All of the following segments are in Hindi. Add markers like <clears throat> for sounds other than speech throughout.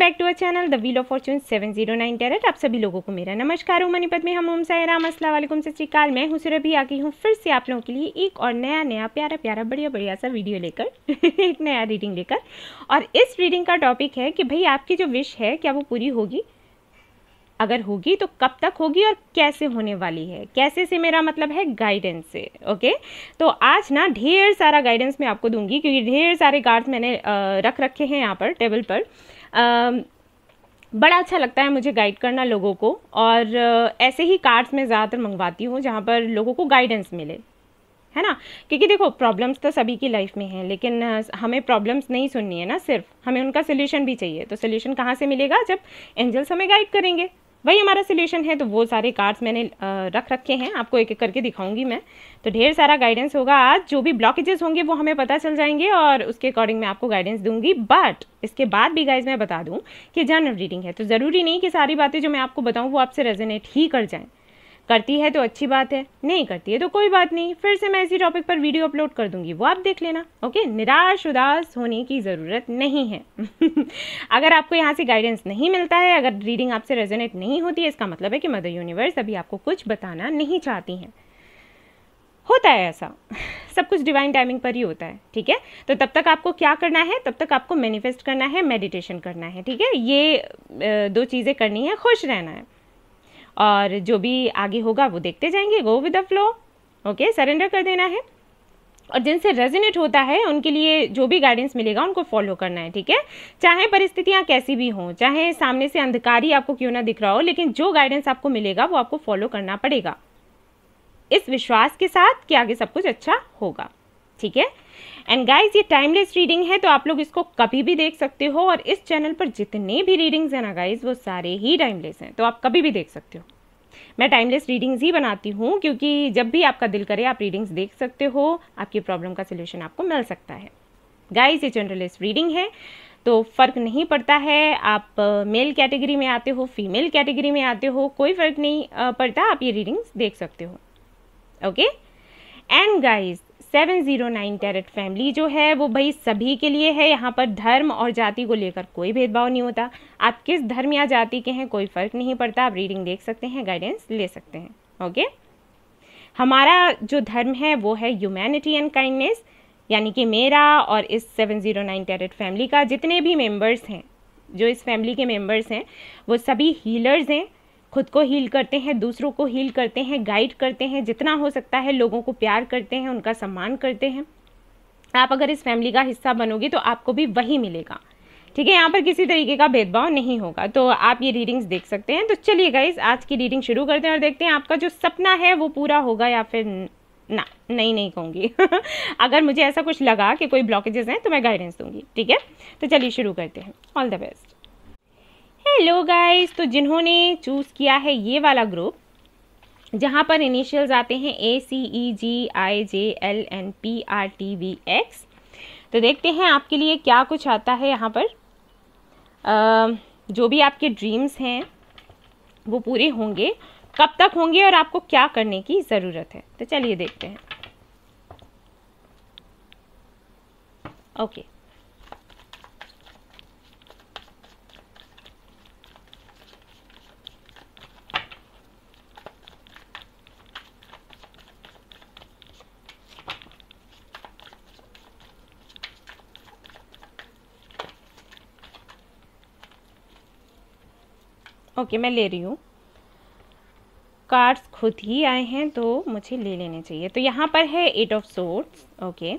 Back to our channel the wheel of fortune seven zero nine tarot आप सभी लोगों को मेरा नमस्कार हूँ मनीपत में हम ओम साई राम असलम सत श्रीकाल मैं हूँ सुरभि आ गई हूँ फिर से आप लोगों के लिए एक और नया नया प्यारा प्यारा बढ़िया बढ़िया सा वीडियो लेकर <laughs> एक नया रीडिंग लेकर और इस रीडिंग का टॉपिक है कि भाई आपकी जो विश है क्या वो पूरी होगी अगर होगी तो कब तक होगी और कैसे होने वाली है कैसे से मेरा मतलब है गाइडेंस से ओके तो आज ना ढेर सारा गाइडेंस मैं आपको दूंगी क्योंकि ढेर सारे कार्ड्स मैंने रख रखे हैं यहाँ पर टेबल पर बड़ा अच्छा लगता है मुझे गाइड करना लोगों को और ऐसे ही कार्ड्स मैं ज़्यादातर मंगवाती हूँ जहाँ पर लोगों को गाइडेंस मिले है ना क्योंकि देखो प्रॉब्लम्स तो सभी की लाइफ में हैं लेकिन हमें प्रॉब्लम्स नहीं सुननी है ना सिर्फ हमें उनका सोल्यूशन भी चाहिए तो सोल्यूशन कहाँ से मिलेगा जब एंजल्स हमें गाइड करेंगे वही हमारा सोल्यूशन है तो वो सारे कार्ड्स मैंने रख रखे हैं आपको एक एक करके दिखाऊंगी मैं तो ढेर सारा गाइडेंस होगा आज जो भी ब्लॉकेजेस होंगे वो हमें पता चल जाएंगे और उसके अकॉर्डिंग मैं आपको गाइडेंस दूंगी बट इसके बाद भी गाइज मैं बता दूँ कि जनरल रीडिंग है तो ज़रूरी नहीं कि सारी बातें जो मैं आपको बताऊँ वो आपसे रेजोनेट ही कर जाएँ करती है तो अच्छी बात है नहीं करती है तो कोई बात नहीं फिर से मैं इसी टॉपिक पर वीडियो अपलोड कर दूंगी वो आप देख लेना ओके निराश उदास होने की ज़रूरत नहीं है <laughs> अगर आपको यहाँ से गाइडेंस नहीं मिलता है अगर रीडिंग आपसे रेजोनेट नहीं होती है इसका मतलब है कि मदर यूनिवर्स अभी आपको कुछ बताना नहीं चाहती हैं होता है ऐसा <laughs> सब कुछ डिवाइन टाइमिंग पर ही होता है ठीक है तो तब तक आपको क्या करना है तब तक आपको मैनिफेस्ट करना है मेडिटेशन करना है ठीक है ये दो चीज़ें करनी है खुश रहना है और जो भी आगे होगा वो देखते जाएंगे go with the flow okay surrender कर देना है और जिनसे रेजिनेट होता है उनके लिए जो भी गाइडेंस मिलेगा उनको फॉलो करना है ठीक है चाहे परिस्थितियाँ कैसी भी हों चाहे सामने से अंधकार ही आपको क्यों ना दिख रहा हो लेकिन जो गाइडेंस आपको मिलेगा वो आपको फॉलो करना पड़ेगा इस विश्वास के साथ कि आगे सब कुछ अच्छा होगा ठीक है एंड गाइज ये टाइमलेस रीडिंग है तो आप लोग इसको कभी भी देख सकते हो और इस चैनल पर जितने भी रीडिंग्स हैं ना गाइज वो सारे ही टाइमलेस हैं तो आप कभी भी देख सकते हो मैं टाइमलेस रीडिंग्स ही बनाती हूँ क्योंकि जब भी आपका दिल करे आप रीडिंग्स देख सकते हो आपकी प्रॉब्लम का सोल्यूशन आपको मिल सकता है गाइज ये जनरलिस रीडिंग है तो फ़र्क नहीं पड़ता है आप मेल कैटेगरी में आते हो फीमेल कैटेगरी में आते हो कोई फ़र्क नहीं पड़ता आप ये रीडिंग्स देख सकते हो okay and guys seven zero nine carat family जो है वो भाई सभी के लिए है यहाँ पर धर्म और जाति को लेकर कोई भेदभाव नहीं होता आप किस धर्म या जाति के हैं कोई फ़र्क नहीं पड़ता आप रीडिंग देख सकते हैं गाइडेंस ले सकते हैं ओके हमारा जो धर्म है वो है ह्यूमैनिटी एंड काइंडनेस यानी कि मेरा और इस seven zero nine carat family का जितने भी मेम्बर्स हैं जो इस फैमिली के मेम्बर्स हैं वो सभी हीलर्स हैं खुद को हील करते हैं दूसरों को हील करते हैं गाइड करते हैं जितना हो सकता है लोगों को प्यार करते हैं उनका सम्मान करते हैं आप अगर इस फैमिली का हिस्सा बनोगे तो आपको भी वही मिलेगा ठीक है यहाँ पर किसी तरीके का भेदभाव नहीं होगा तो आप ये रीडिंग्स देख सकते हैं तो चलिए गाइज आज की रीडिंग शुरू करते हैं और देखते हैं आपका जो सपना है वो पूरा होगा या फिर ना नहीं नहीं कहूँगी <laughs> अगर मुझे ऐसा कुछ लगा कि कोई ब्लॉकेजेस हैं तो मैं गाइडेंस दूंगी ठीक है तो चलिए शुरू करते हैं all the best hello guys तो जिन्होंने चूज़ किया है ये वाला ग्रुप जहाँ पर इनिशियल्स आते हैं A C E G I J L N P R T V X तो देखते हैं आपके लिए क्या कुछ आता है यहाँ पर आ, जो भी आपके ड्रीम्स हैं वो पूरे होंगे कब तक होंगे और आपको क्या करने की ज़रूरत है तो चलिए देखते हैं ओके okay. ओके मैं ले रही हूँ कार्ड्स खुद ही आए हैं तो मुझे ले लेने चाहिए तो यहाँ पर है एट ऑफ सोर्ट्स ओके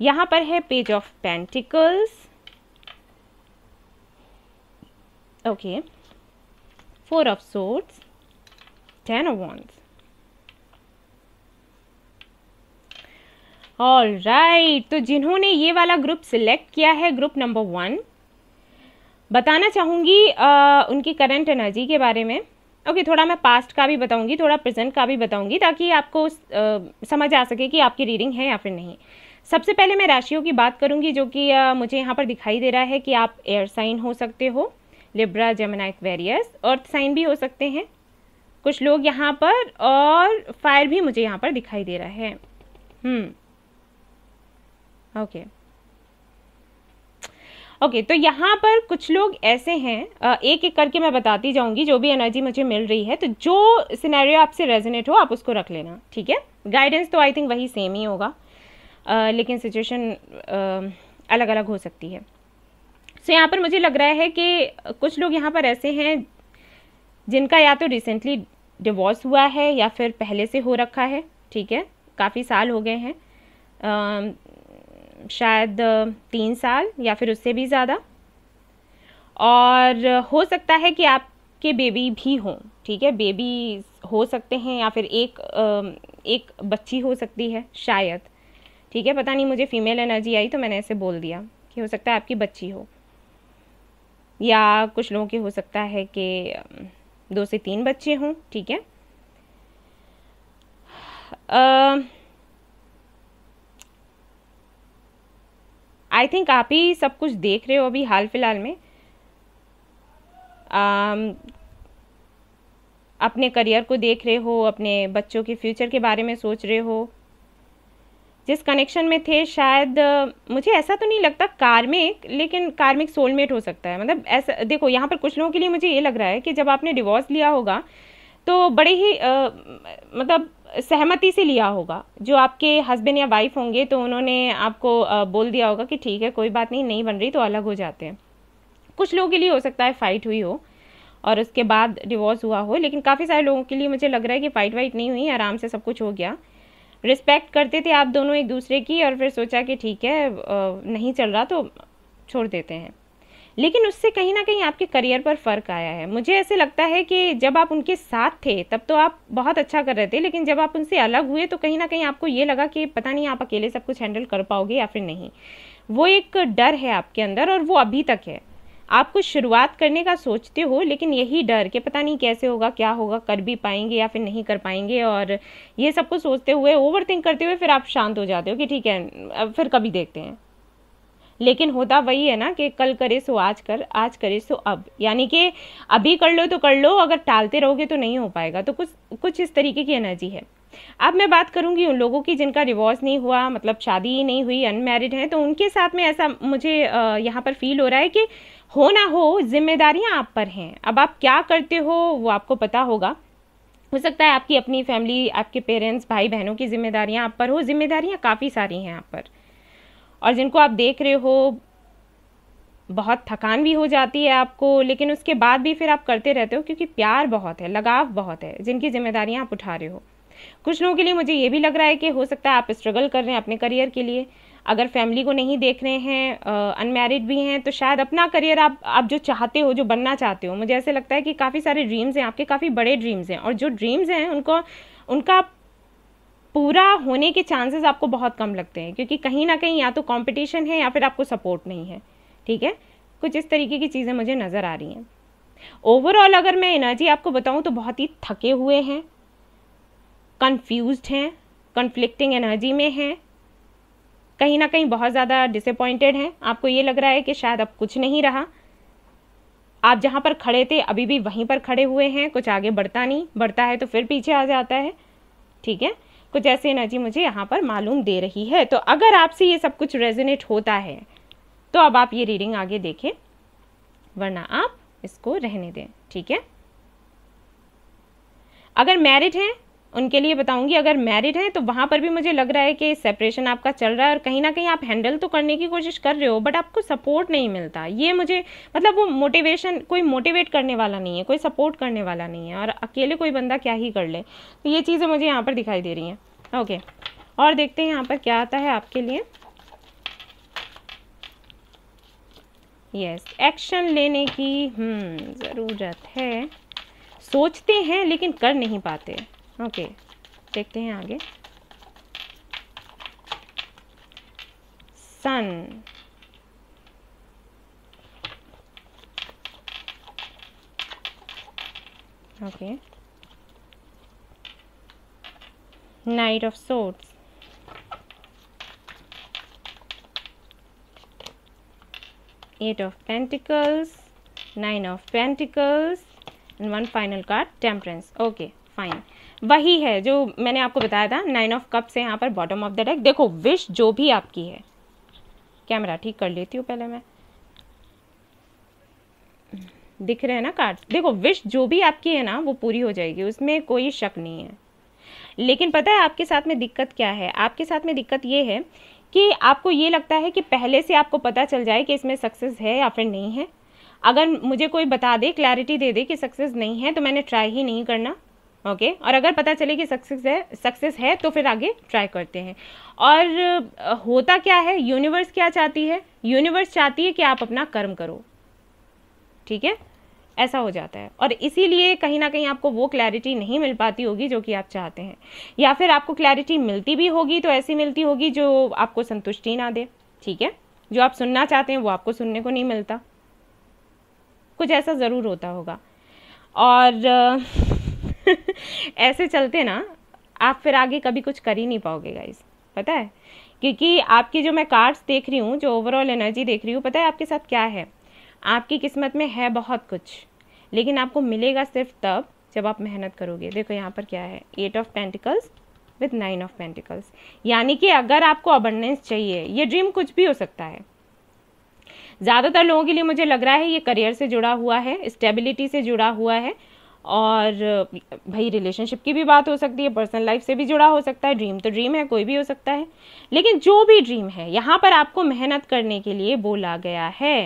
यहाँ पर है page of pentacles okay four of swords ten of wands all right तो जिन्होंने ये वाला ग्रुप सिलेक्ट किया है ग्रुप नंबर वन बताना चाहूँगी उनकी करंट एनर्जी के बारे में ओके थोड़ा मैं पास्ट का भी बताऊँगी थोड़ा प्रेजेंट का भी बताऊँगी ताकि आपको आ, समझ आ सके कि आपकी रीडिंग है या फिर नहीं सबसे पहले मैं राशियों की बात करूँगी जो कि आ, मुझे यहाँ पर दिखाई दे रहा है कि आप एयर साइन हो सकते हो Libra Gemini Aquarius earth sign भी हो सकते हैं कुछ लोग यहाँ पर और फायर भी मुझे यहाँ पर दिखाई दे रहा है okay hmm. okay. Okay okay, तो यहाँ पर कुछ लोग ऐसे हैं एक एक करके मैं बताती जाऊँगी जो भी एनर्जी मुझे मिल रही है तो जो सिनेरियो आपसे रेजोनेट हो आप उसको रख लेना ठीक है गाइडेंस तो आई थिंक वही सेम ही होगा आ, लेकिन सिचुएशन अलग अलग हो सकती है सो यहाँ पर मुझे लग रहा है कि कुछ लोग यहाँ पर ऐसे हैं जिनका या तो रिसेंटली डिवोर्स हुआ है या फिर पहले से हो रखा है ठीक है काफ़ी साल हो गए हैं शायद तीन साल या फिर उससे भी ज़्यादा और हो सकता है कि आपके बेबी भी हों ठीक है बेबी हो सकते हैं या फिर एक एक बच्ची हो सकती है शायद ठीक है पता नहीं मुझे फ़ीमेल एनर्जी आई तो मैंने ऐसे बोल दिया कि हो सकता है आपकी बच्ची हो या कुछ लोगों के हो सकता है कि दो से तीन बच्चे हों ठीक है आई थिंक आप ही सब कुछ देख रहे हो अभी हाल फिलहाल में um, अपने करियर को देख रहे हो अपने बच्चों के फ्यूचर के बारे में सोच रहे हो जिस कनेक्शन में थे शायद uh, मुझे ऐसा तो नहीं लगता कार्मिक लेकिन कार्मिक सोलमेट हो सकता है मतलब ऐसा देखो यहाँ पर कुछ लोगों के लिए मुझे ये लग रहा है कि जब आपने डिवोर्स लिया होगा तो बड़े ही आ, uh, मतलब सहमति से लिया होगा जो आपके हस्बैंड या वाइफ होंगे तो उन्होंने आपको बोल दिया होगा कि ठीक है कोई बात नहीं नहीं बन रही तो अलग हो जाते हैं कुछ लोगों के लिए हो सकता है फ़ाइट हुई हो और उसके बाद डिवोर्स हुआ हो लेकिन काफ़ी सारे लोगों के लिए मुझे लग रहा है कि फ़ाइट वाइट नहीं हुई आराम से सब कुछ हो गया रिस्पेक्ट करते थे आप दोनों एक दूसरे की और फिर सोचा कि ठीक है नहीं चल रहा तो छोड़ देते हैं लेकिन उससे कहीं ना कहीं आपके करियर पर फ़र्क आया है मुझे ऐसे लगता है कि जब आप उनके साथ थे तब तो आप बहुत अच्छा कर रहे थे लेकिन जब आप उनसे अलग हुए तो कहीं ना कहीं आपको ये लगा कि पता नहीं आप अकेले सब कुछ हैंडल कर पाओगे या फिर नहीं वो एक डर है आपके अंदर और वो अभी तक है आप कुछ शुरुआत करने का सोचते हो लेकिन यही डर कि पता नहीं कैसे होगा क्या होगा कर भी पाएंगे या फिर नहीं कर पाएंगे और ये सब कुछ सोचते हुए ओवर थिंक करते हुए फिर आप शांत हो जाते हो कि ठीक है फिर कभी देखते हैं लेकिन होता वही है ना कि कल करे सो आज कर आज करे सो अब यानी कि अभी कर लो तो कर लो अगर टालते रहोगे तो नहीं हो पाएगा तो कुछ कुछ इस तरीके की एनर्जी है अब मैं बात करूंगी उन लोगों की जिनका रिवॉर्स नहीं हुआ मतलब शादी ही नहीं हुई अनमेरिड है तो उनके साथ में ऐसा मुझे यहाँ पर फील हो रहा है कि हो ना हो जिम्मेदारियाँ आप पर हैं अब आप क्या करते हो वो आपको पता होगा हो सकता है आपकी अपनी फैमिली आपके पेरेंट्स भाई बहनों की जिम्मेदारियाँ आप पर हो जिम्मेदारियाँ काफ़ी सारी हैं आप पर और जिनको आप देख रहे हो बहुत थकान भी हो जाती है आपको लेकिन उसके बाद भी फिर आप करते रहते हो क्योंकि प्यार बहुत है लगाव बहुत है जिनकी जिम्मेदारियाँ आप उठा रहे हो कुछ लोगों के लिए मुझे ये भी लग रहा है कि हो सकता है आप स्ट्रगल कर रहे हैं अपने करियर के लिए अगर फैमिली को नहीं देख रहे हैं अनमेरिड भी हैं तो शायद अपना करियर आप आप जो चाहते हो जो बनना चाहते हो मुझे ऐसे लगता है कि काफ़ी सारे ड्रीम्स हैं आपके काफ़ी बड़े ड्रीम्स हैं और जो ड्रीम्स हैं उनको उनका आप पूरा होने के चांसेस आपको बहुत कम लगते हैं क्योंकि कहीं ना कहीं या तो कंपटीशन है या फिर आपको सपोर्ट नहीं है ठीक है कुछ इस तरीके की चीज़ें मुझे नज़र आ रही हैं ओवरऑल अगर मैं एनर्जी आपको बताऊं तो बहुत ही थके हुए हैं कंफ्यूज हैं कन्फ्लिक्टिंग एनर्जी में हैं कहीं ना कहीं बहुत ज़्यादा डिसअपॉइंटेड हैं आपको ये लग रहा है कि शायद अब कुछ नहीं रहा आप जहाँ पर खड़े थे अभी भी वहीं पर खड़े हुए हैं कुछ आगे बढ़ता नहीं बढ़ता है तो फिर पीछे आ जाता है ठीक है कुछ ऐसी एनर्जी मुझे यहाँ पर मालूम दे रही है तो अगर आपसे ये सब कुछ रेजोनेट होता है तो अब आप ये रीडिंग आगे देखें वरना आप इसको रहने दें ठीक है अगर मैरिड हैं उनके लिए बताऊंगी अगर मैरिड हैं तो वहाँ पर भी मुझे लग रहा है कि सेपरेशन आपका चल रहा है और कहीं ना कहीं आप हैंडल तो करने की कोशिश कर रहे हो बट आपको सपोर्ट नहीं मिलता ये मुझे मतलब वो मोटिवेशन कोई मोटिवेट करने वाला नहीं है कोई सपोर्ट करने वाला नहीं है और अकेले कोई बंदा क्या ही कर ले तो ये चीज़ें मुझे यहाँ पर दिखाई दे रही हैं ओके और देखते हैं यहाँ पर क्या आता है आपके लिए यस एक्शन लेने की हम्म, ज़रूरत है सोचते हैं लेकिन कर नहीं पाते Okay, ओके देखते हैं Again, Sun. okay knight of swords eight of pentacles nine of pentacles and one final card temperance okay fine वही है जो मैंने आपको बताया था नाइन ऑफ कप्स है यहाँ पर बॉटम ऑफ द डेक देखो विश जो भी आपकी है कैमरा ठीक कर लेती हूँ पहले मैं दिख रहे हैं ना कार्ड देखो विश जो भी आपकी है ना वो पूरी हो जाएगी उसमें कोई शक नहीं है लेकिन पता है आपके साथ में दिक्कत क्या है आपके साथ में दिक्कत ये है कि आपको ये लगता है कि पहले से आपको पता चल जाए कि इसमें सक्सेस है या फिर नहीं है अगर मुझे कोई बता दे क्लैरिटी दे दे कि सक्सेस नहीं है तो मैंने ट्राई ही नहीं करना ओके okay? और अगर पता चले कि सक्सेस है सक्सेस है तो फिर आगे ट्राई करते हैं और होता क्या है यूनिवर्स क्या चाहती है यूनिवर्स चाहती है कि आप अपना कर्म करो ठीक है ऐसा हो जाता है और इसीलिए कहीं ना कहीं आपको वो क्लैरिटी नहीं मिल पाती होगी जो कि आप चाहते हैं या फिर आपको क्लैरिटी मिलती भी होगी तो ऐसी मिलती होगी जो आपको संतुष्टि ना दे ठीक है जो आप सुनना चाहते हैं वो आपको सुनने को नहीं मिलता कुछ ऐसा ज़रूर होता होगा और ऐसे चलते ना आप फिर आगे कभी कुछ कर ही नहीं पाओगे गाइज पता है क्योंकि आपकी जो मैं कार्ड्स देख रही हूँ जो ओवरऑल एनर्जी देख रही हूँ पता है आपके साथ क्या है आपकी किस्मत में है बहुत कुछ लेकिन आपको मिलेगा सिर्फ तब जब आप मेहनत करोगे देखो यहाँ पर क्या है eight of pentacles with nine of pentacles यानी कि अगर आपको अबंडेंस चाहिए ये ड्रीम कुछ भी हो सकता है ज़्यादातर लोगों के लिए मुझे लग रहा है ये करियर से जुड़ा हुआ है स्टेबिलिटी से जुड़ा हुआ है और भाई रिलेशनशिप की भी बात हो सकती है पर्सनल लाइफ से भी जुड़ा हो सकता है ड्रीम तो ड्रीम है कोई भी हो सकता है लेकिन जो भी ड्रीम है यहाँ पर आपको मेहनत करने के लिए बोला गया है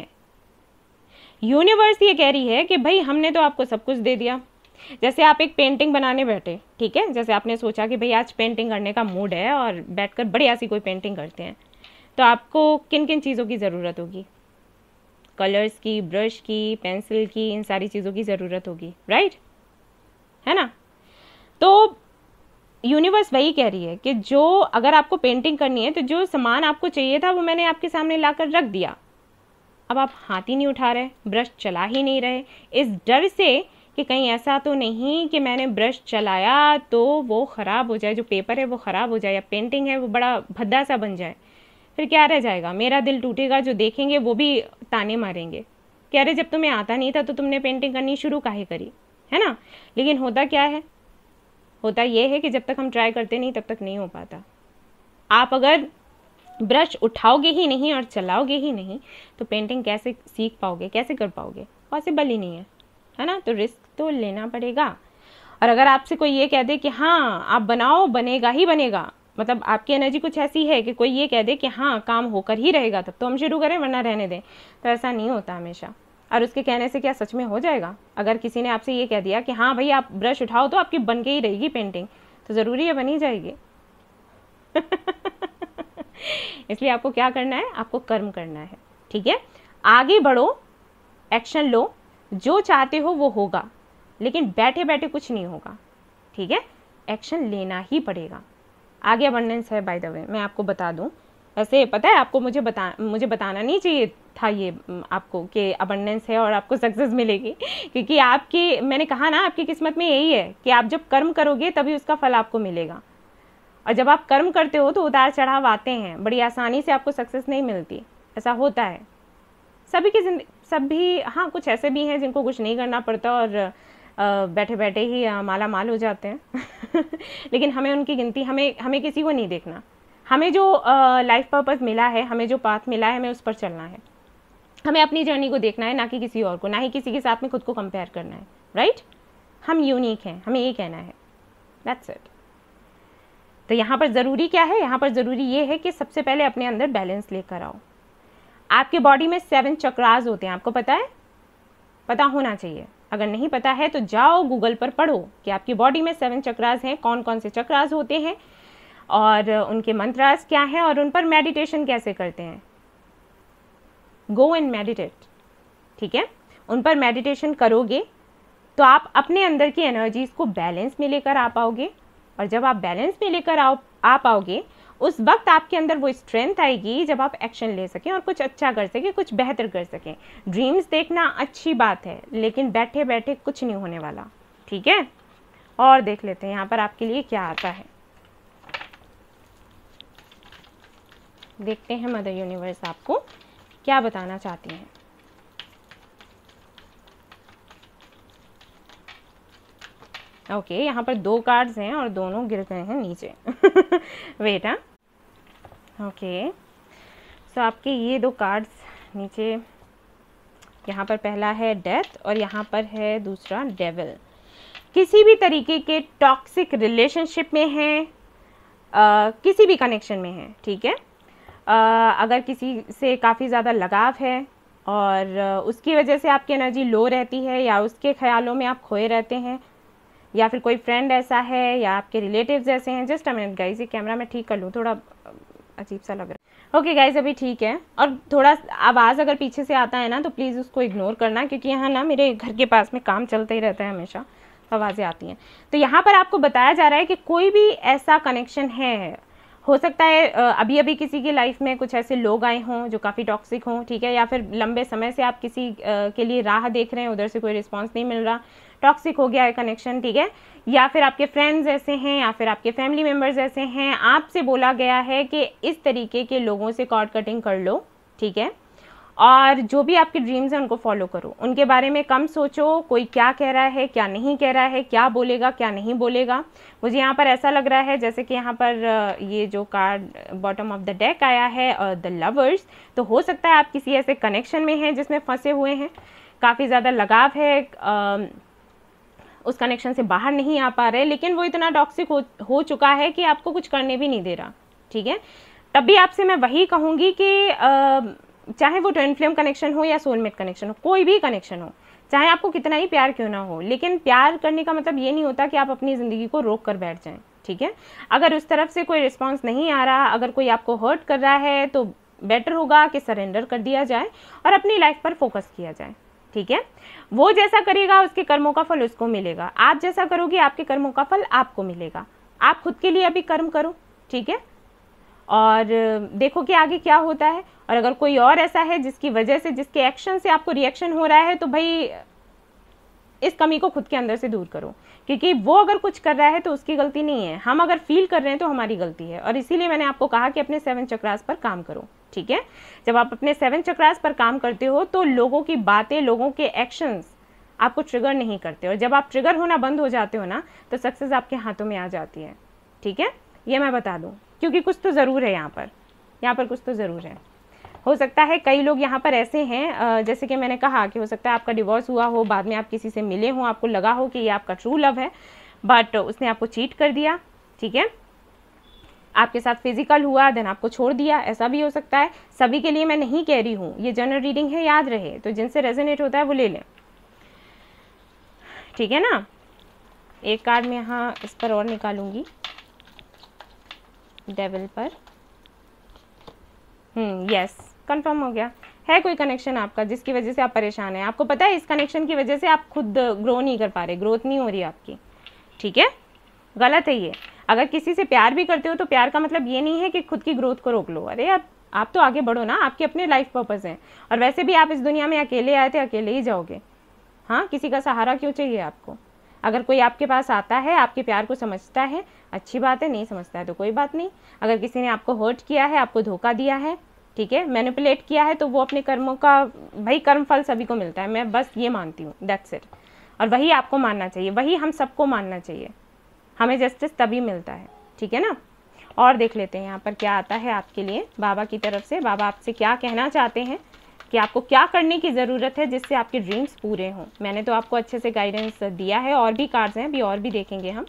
यूनिवर्स ये कह रही है कि भाई हमने तो आपको सब कुछ दे दिया जैसे आप एक पेंटिंग बनाने बैठे ठीक है जैसे आपने सोचा कि भाई आज पेंटिंग करने का मूड है और बैठकर बढ़िया सी कोई पेंटिंग करते हैं तो आपको किन किन चीज़ों की ज़रूरत होगी कलर्स की ब्रश की पेंसिल की इन सारी चीज़ों की ज़रूरत होगी राइट right? है ना तो यूनिवर्स वही कह रही है कि जो अगर आपको पेंटिंग करनी है तो जो सामान आपको चाहिए था वो मैंने आपके सामने ला कर रख दिया अब आप हाथ ही नहीं उठा रहे ब्रश चला ही नहीं रहे इस डर से कि कहीं ऐसा तो नहीं कि मैंने ब्रश चलाया तो वो ख़राब हो जाए जो पेपर है वो ख़राब हो जाए या पेंटिंग है वो बड़ा भद्दा सा बन जाए फिर क्या रह जाएगा मेरा दिल टूटेगा जो देखेंगे वो भी ताने मारेंगे कह रहे जब तुम्हें आता नहीं था तो तुमने पेंटिंग करनी शुरू काहे करी है ना लेकिन होता क्या है होता यह है कि जब तक हम ट्राई करते नहीं तब तक नहीं हो पाता आप अगर ब्रश उठाओगे ही नहीं और चलाओगे ही नहीं तो पेंटिंग कैसे सीख पाओगे कैसे कर पाओगे पॉसिबल ही नहीं है है ना तो रिस्क तो लेना पड़ेगा और अगर आपसे कोई ये कह दे कि हाँ आप बनाओ बनेगा ही बनेगा मतलब आपकी एनर्जी कुछ ऐसी है कि कोई ये कह दे कि हाँ काम होकर ही रहेगा तब तो हम शुरू करें वरना रहने दें तो ऐसा नहीं होता हमेशा और उसके कहने से क्या सच में हो जाएगा अगर किसी ने आपसे ये कह दिया कि हाँ भाई आप ब्रश उठाओ तो आपकी बन के ही रहेगी पेंटिंग तो ज़रूरी है बन ही जाएगी <laughs> इसलिए आपको क्या करना है आपको कर्म करना है ठीक है आगे बढ़ो एक्शन लो जो चाहते हो वो होगा लेकिन बैठे बैठे कुछ नहीं होगा ठीक है एक्शन लेना ही पड़ेगा आगे अबंडेंस है बाय द वे मैं आपको बता दूं ऐसे पता है आपको मुझे बता मुझे बताना नहीं चाहिए था ये आपको कि अबंडेंस है और आपको सक्सेस मिलेगी क्योंकि आपकी मैंने कहा ना आपकी किस्मत में यही है कि आप जब कर्म करोगे तभी उसका फल आपको मिलेगा और जब आप कर्म करते हो तो उतार चढ़ाव आते हैं बड़ी आसानी से आपको सक्सेस नहीं मिलती ऐसा होता है सभी की जिंदगी सभी हाँ कुछ ऐसे भी हैं जिनको कुछ नहीं करना पड़ता और बैठे बैठे ही माला माल हो जाते हैं <laughs> लेकिन हमें उनकी गिनती हमें हमें किसी को नहीं देखना हमें जो लाइफ पर्पज़ मिला है हमें जो पाथ मिला है हमें उस पर चलना है हमें अपनी जर्नी को देखना है ना कि किसी और को ना ही किसी के साथ में खुद को कंपेयर करना है राइट right? हम यूनिक हैं हमें ये कहना है दैट्स इट तो यहाँ पर ज़रूरी क्या है यहाँ पर ज़रूरी ये है कि सबसे पहले अपने अंदर बैलेंस लेकर आओ आपके बॉडी में सेवन चक्रास होते हैं आपको पता है पता होना चाहिए अगर नहीं पता है तो जाओ गूगल पर पढ़ो कि आपकी बॉडी में सेवन चक्रास हैं कौन कौन से चक्रास होते हैं और उनके मंत्रास क्या हैं और उन पर मेडिटेशन कैसे करते हैं गो एंड मेडिटेट ठीक है उन पर मेडिटेशन करोगे तो आप अपने अंदर की एनर्जीज़ को बैलेंस में लेकर आ पाओगे और जब आप बैलेंस में लेकर आओ आ पाओगे उस वक्त आपके अंदर वो स्ट्रेंथ आएगी जब आप एक्शन ले सकें और कुछ अच्छा कर सकें कुछ बेहतर कर सकें ड्रीम्स देखना अच्छी बात है लेकिन बैठे बैठे कुछ नहीं होने वाला ठीक है और देख लेते हैं यहाँ पर आपके लिए क्या आता है देखते हैं मदर यूनिवर्स आपको क्या बताना चाहती हैं ओके okay, यहाँ पर दो कार्ड्स हैं और दोनों गिर गए हैं नीचे वेट <laughs> हाँ ओके सो आपके ये दो कार्ड्स नीचे यहाँ पर पहला है डेथ और यहाँ पर है दूसरा डेविल किसी भी तरीके के टॉक्सिक रिलेशनशिप में है आ, किसी भी कनेक्शन में है ठीक है अगर किसी से काफ़ी ज़्यादा लगाव है और उसकी वजह से आपकी एनर्जी लो रहती है या उसके ख्यालों में आप खोए रहते हैं या फिर कोई फ्रेंड ऐसा है या आपके रिलेटिव्स ऐसे हैं जस्ट अ मिनट गाइज ये कैमरा मैं ठीक कर लूँ थोड़ा अजीब सा लग रहा है ओके गाइज अभी ठीक है और थोड़ा आवाज़ अगर पीछे से आता है ना तो प्लीज़ उसको इग्नोर करना क्योंकि यहाँ ना मेरे घर के पास में काम चलता ही रहता है हमेशा आवाज़ें आती हैं तो यहाँ पर आपको बताया जा रहा है कि कोई भी ऐसा कनेक्शन है हो सकता है अभी अभी किसी की लाइफ में कुछ ऐसे लोग आए हों जो काफ़ी टॉक्सिक हों ठीक है या फिर लंबे समय से आप किसी के लिए राह देख रहे हैं उधर से कोई रिस्पॉन्स नहीं मिल रहा टॉक्सिक हो गया है कनेक्शन ठीक है या फिर आपके फ्रेंड्स ऐसे हैं या फिर आपके फैमिली मेम्बर्स ऐसे हैं आपसे बोला गया है कि इस तरीके के लोगों से कॉर्ड कटिंग कर लो ठीक है और जो भी आपके ड्रीम्स हैं उनको फॉलो करो उनके बारे में कम सोचो कोई क्या कह रहा है क्या नहीं कह रहा है क्या बोलेगा क्या नहीं बोलेगा मुझे यहाँ पर ऐसा लग रहा है जैसे कि यहाँ पर ये जो card bottom of the deck आया है द लवर्स तो हो सकता है आप किसी ऐसे कनेक्शन में हैं जिसमें फंसे हुए हैं काफ़ी ज़्यादा लगाव है आ, उस कनेक्शन से बाहर नहीं आ पा रहे लेकिन वो इतना टॉक्सिक हो हो चुका है कि आपको कुछ करने भी नहीं दे रहा ठीक है तब भी आपसे मैं वही कहूँगी कि आ, चाहे वो ट्विन फ्लेम कनेक्शन हो या सोलमेट कनेक्शन हो कोई भी कनेक्शन हो चाहे आपको कितना ही प्यार क्यों ना हो लेकिन प्यार करने का मतलब ये नहीं होता कि आप अपनी ज़िंदगी को रोक कर बैठ जाएं ठीक है अगर उस तरफ से कोई रिस्पॉन्स नहीं आ रहा अगर कोई आपको हर्ट कर रहा है तो बेटर होगा कि सरेंडर कर दिया जाए और अपनी लाइफ पर फोकस किया जाए ठीक है वो जैसा करेगा उसके कर्मों का फल उसको मिलेगा आप जैसा करोगे आपके कर्मों का फल आपको मिलेगा आप खुद के लिए अभी कर्म करो ठीक है और देखो कि आगे क्या होता है और अगर कोई और ऐसा है जिसकी वजह से जिसके एक्शन से आपको रिएक्शन हो रहा है तो भाई इस कमी को खुद के अंदर से दूर करो क्योंकि वो अगर कुछ कर रहा है तो उसकी गलती नहीं है हम अगर फील कर रहे हैं तो हमारी गलती है और इसीलिए मैंने आपको कहा कि अपने सेवन चक्रास पर काम करो ठीक है जब आप अपने सेवन चक्रास पर काम करते हो तो लोगों की बातें लोगों के एक्शंस आपको ट्रिगर नहीं करते और जब आप ट्रिगर होना बंद हो जाते हो ना तो सक्सेस आपके हाथों में आ जाती है ठीक है ये मैं बता दूँ क्योंकि कुछ तो ज़रूर है यहाँ पर यहाँ पर कुछ तो ज़रूर है हो सकता है कई लोग यहाँ पर ऐसे हैं जैसे कि मैंने कहा कि हो सकता है आपका डिवोर्स हुआ हो बाद में आप किसी से मिले हों आपको लगा हो कि ये आपका ट्रू लव है बट उसने आपको चीट कर दिया ठीक है आपके साथ फिजिकल हुआ देन आपको छोड़ दिया ऐसा भी हो सकता है सभी के लिए मैं नहीं कह रही हूँ ये जनरल रीडिंग है याद रहे तो जिनसे रेजोनेट होता है वो ले लें ठीक है ना एक कार्ड में यहाँ इस पर और निकालूंगी डेवल पर यस कंफर्म हम्म, हो गया है कोई कनेक्शन आपका जिसकी वजह से आप परेशान हैं आपको पता है इस कनेक्शन की वजह से आप खुद ग्रो नहीं कर पा रहे ग्रोथ नहीं हो रही आपकी ठीक है गलत है ये अगर किसी से प्यार भी करते हो तो प्यार का मतलब ये नहीं है कि खुद की ग्रोथ को रोक लो अरे आप आप तो आगे बढ़ो ना आपके अपने लाइफ पर्पज़ हैं और वैसे भी आप इस दुनिया में अकेले आए थे अकेले ही जाओगे हाँ किसी का सहारा क्यों चाहिए आपको अगर कोई आपके पास आता है आपके प्यार को समझता है अच्छी बात है नहीं समझता है तो कोई बात नहीं अगर किसी ने आपको हर्ट किया है आपको धोखा दिया है ठीक है मैनिपुलेट किया है तो वो अपने कर्मों का भाई कर्म फल सभी को मिलता है मैं बस ये मानती हूँ दैट्स इट और वही आपको मानना चाहिए वही हम सबको मानना चाहिए हमें जस्टिस तभी मिलता है ठीक है ना और देख लेते हैं यहाँ पर क्या आता है आपके लिए बाबा की तरफ से बाबा आपसे क्या कहना चाहते हैं कि आपको क्या करने की ज़रूरत है जिससे आपके ड्रीम्स पूरे हों मैंने तो आपको अच्छे से गाइडेंस दिया है और भी कार्ड्स हैं अभी और भी देखेंगे हम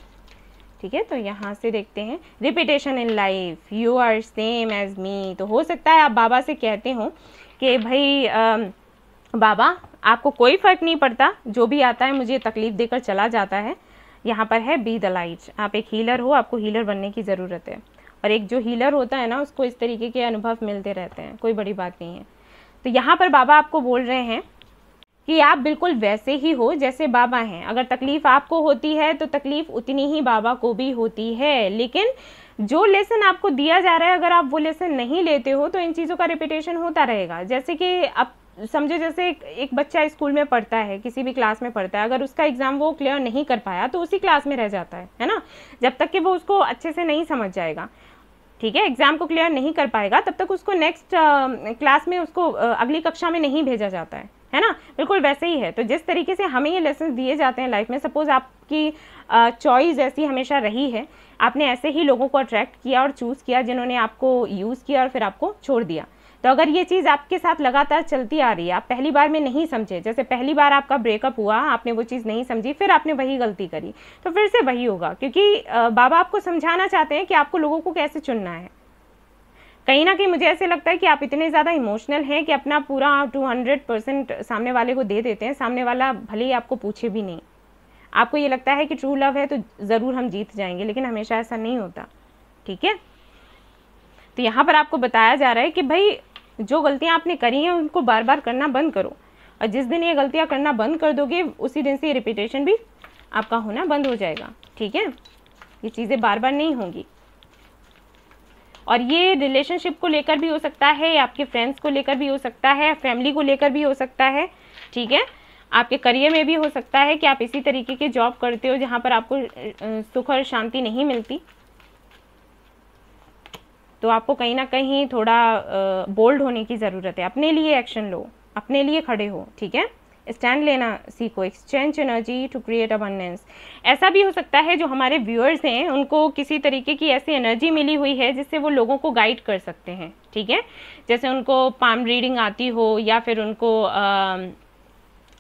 ठीक है तो यहाँ से देखते हैं repetition in life you are same as me तो हो सकता है आप बाबा से कहते हो कि भाई आ, बाबा आपको कोई फ़र्क नहीं पड़ता जो भी आता है मुझे तकलीफ़ देकर चला जाता है यहाँ पर है बी द लाइट आप एक हीलर हो आपको हीलर बनने की ज़रूरत है और एक जो हीलर होता है ना उसको इस तरीके के अनुभव मिलते रहते हैं कोई बड़ी बात नहीं है तो यहाँ पर बाबा आपको बोल रहे हैं कि आप बिल्कुल वैसे ही हो जैसे बाबा हैं अगर तकलीफ़ आपको होती है तो तकलीफ़ उतनी ही बाबा को भी होती है लेकिन जो लेसन आपको दिया जा रहा है अगर आप वो लेसन नहीं लेते हो तो इन चीज़ों का रिपीटेशन होता रहेगा जैसे कि आप समझो जैसे एक, एक बच्चा स्कूल में पढ़ता है किसी भी क्लास में पढ़ता है अगर उसका एग्ज़ाम वो क्लियर नहीं कर पाया तो उसी क्लास में रह जाता है है ना जब तक कि वो उसको अच्छे से नहीं समझ जाएगा ठीक है एग्ज़ाम को क्लियर नहीं कर पाएगा तब तक उसको नेक्स्ट क्लास में उसको अगली कक्षा में नहीं भेजा जाता है है ना बिल्कुल वैसे ही है तो जिस तरीके से हमें ये लेसन दिए जाते हैं लाइफ में सपोज़ आपकी चॉइस ऐसी हमेशा रही है आपने ऐसे ही लोगों को अट्रैक्ट किया और चूज़ किया जिन्होंने आपको यूज़ किया और फिर आपको छोड़ दिया तो अगर ये चीज़ आपके साथ लगातार चलती आ रही है आप पहली बार में नहीं समझे जैसे पहली बार आपका ब्रेकअप हुआ आपने वो चीज़ नहीं समझी फिर आपने वही गलती करी तो फिर से वही होगा क्योंकि बाबा आपको समझाना चाहते हैं कि आपको लोगों को कैसे चुनना है कहीं ना कहीं मुझे ऐसे लगता है कि आप इतने ज़्यादा इमोशनल हैं कि अपना पूरा टू हंड्रेड परसेंट सामने वाले को दे देते हैं सामने वाला भले ही आपको पूछे भी नहीं आपको ये लगता है कि ट्रू लव है तो ज़रूर हम जीत जाएंगे लेकिन हमेशा ऐसा नहीं होता ठीक है तो यहाँ पर आपको बताया जा रहा है कि भाई जो गलतियाँ आपने करी हैं उनको बार बार करना बंद करो और जिस दिन ये गलतियाँ करना बंद कर दोगे उसी दिन से ये रिपीटेशन भी आपका होना बंद हो जाएगा ठीक है ये चीज़ें बार बार नहीं होंगी और ये रिलेशनशिप को लेकर भी हो सकता है आपके फ्रेंड्स को लेकर भी हो सकता है फैमिली को लेकर भी हो सकता है ठीक है आपके करियर में भी हो सकता है कि आप इसी तरीके की जॉब करते हो जहाँ पर आपको सुख और शांति नहीं मिलती तो आपको कहीं ना कहीं थोड़ा बोल्ड होने की ज़रूरत है अपने लिए एक्शन लो अपने लिए खड़े हो ठीक है स्टैंड लेना सीखो exchange energy to create abundance ऐसा भी हो सकता है जो हमारे व्यूअर्स हैं उनको किसी तरीके की ऐसी एनर्जी मिली हुई है जिससे वो लोगों को गाइड कर सकते हैं ठीक है जैसे उनको पाम रीडिंग आती हो या फिर उनको आ,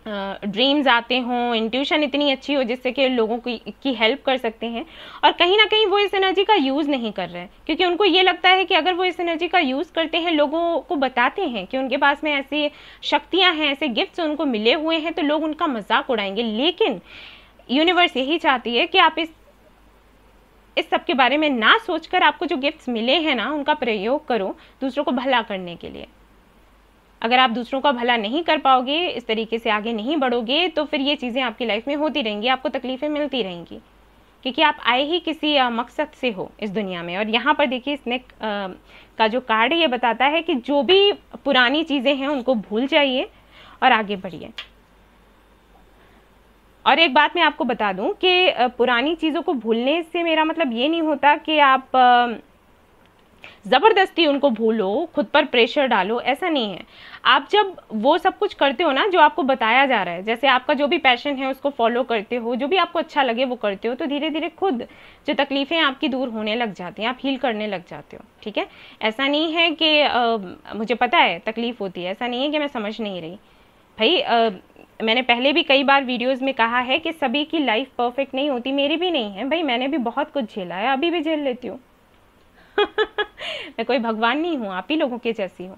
ड्रीम्स आते हों इंट्यूशन इतनी अच्छी हो जिससे कि लोगों की की हेल्प कर सकते हैं और कहीं ना कहीं वो इस एनर्जी का यूज़ नहीं कर रहे हैं क्योंकि उनको ये लगता है कि अगर वो इस एनर्जी का यूज़ करते हैं लोगों को बताते हैं कि उनके पास में ऐसी शक्तियाँ हैं ऐसे गिफ्ट्स उनको मिले हुए हैं तो लोग उनका मजाक उड़ाएंगे लेकिन यूनिवर्स यही चाहती है कि आप इस इस सब के बारे में ना सोचकर आपको जो गिफ्ट्स मिले हैं ना उनका प्रयोग करो दूसरों को भला करने के लिए अगर आप दूसरों का भला नहीं कर पाओगे इस तरीके से आगे नहीं बढ़ोगे तो फिर ये चीज़ें आपकी लाइफ में होती रहेंगी आपको तकलीफ़ें मिलती रहेंगी क्योंकि आप आए ही किसी मकसद से हो इस दुनिया में और यहाँ पर देखिए इसने का जो कार्ड है ये बताता है कि जो भी पुरानी चीज़ें हैं उनको भूल जाइए और आगे बढ़िए और एक बात मैं आपको बता दूं कि पुरानी चीज़ों को भूलने से मेरा मतलब ये नहीं होता कि आप ज़बरदस्ती उनको भूलो खुद पर प्रेशर डालो ऐसा नहीं है आप जब वो सब कुछ करते हो ना जो आपको बताया जा रहा है जैसे आपका जो भी पैशन है उसको फॉलो करते हो जो भी आपको अच्छा लगे वो करते हो तो धीरे धीरे खुद जो तकलीफ़ें आपकी दूर होने लग जाती हैं आप हील करने लग जाते हो ठीक है ऐसा नहीं है कि मुझे पता है तकलीफ़ होती है ऐसा नहीं है कि मैं समझ नहीं रही भाई मैंने पहले भी कई बार वीडियोस में कहा है कि सभी की लाइफ परफेक्ट नहीं होती मेरी भी नहीं है भाई मैंने भी बहुत कुछ झेला है अभी भी झेल लेती हूँ <laughs> मैं कोई भगवान नहीं हूँ आप ही लोगों के जैसी हूँ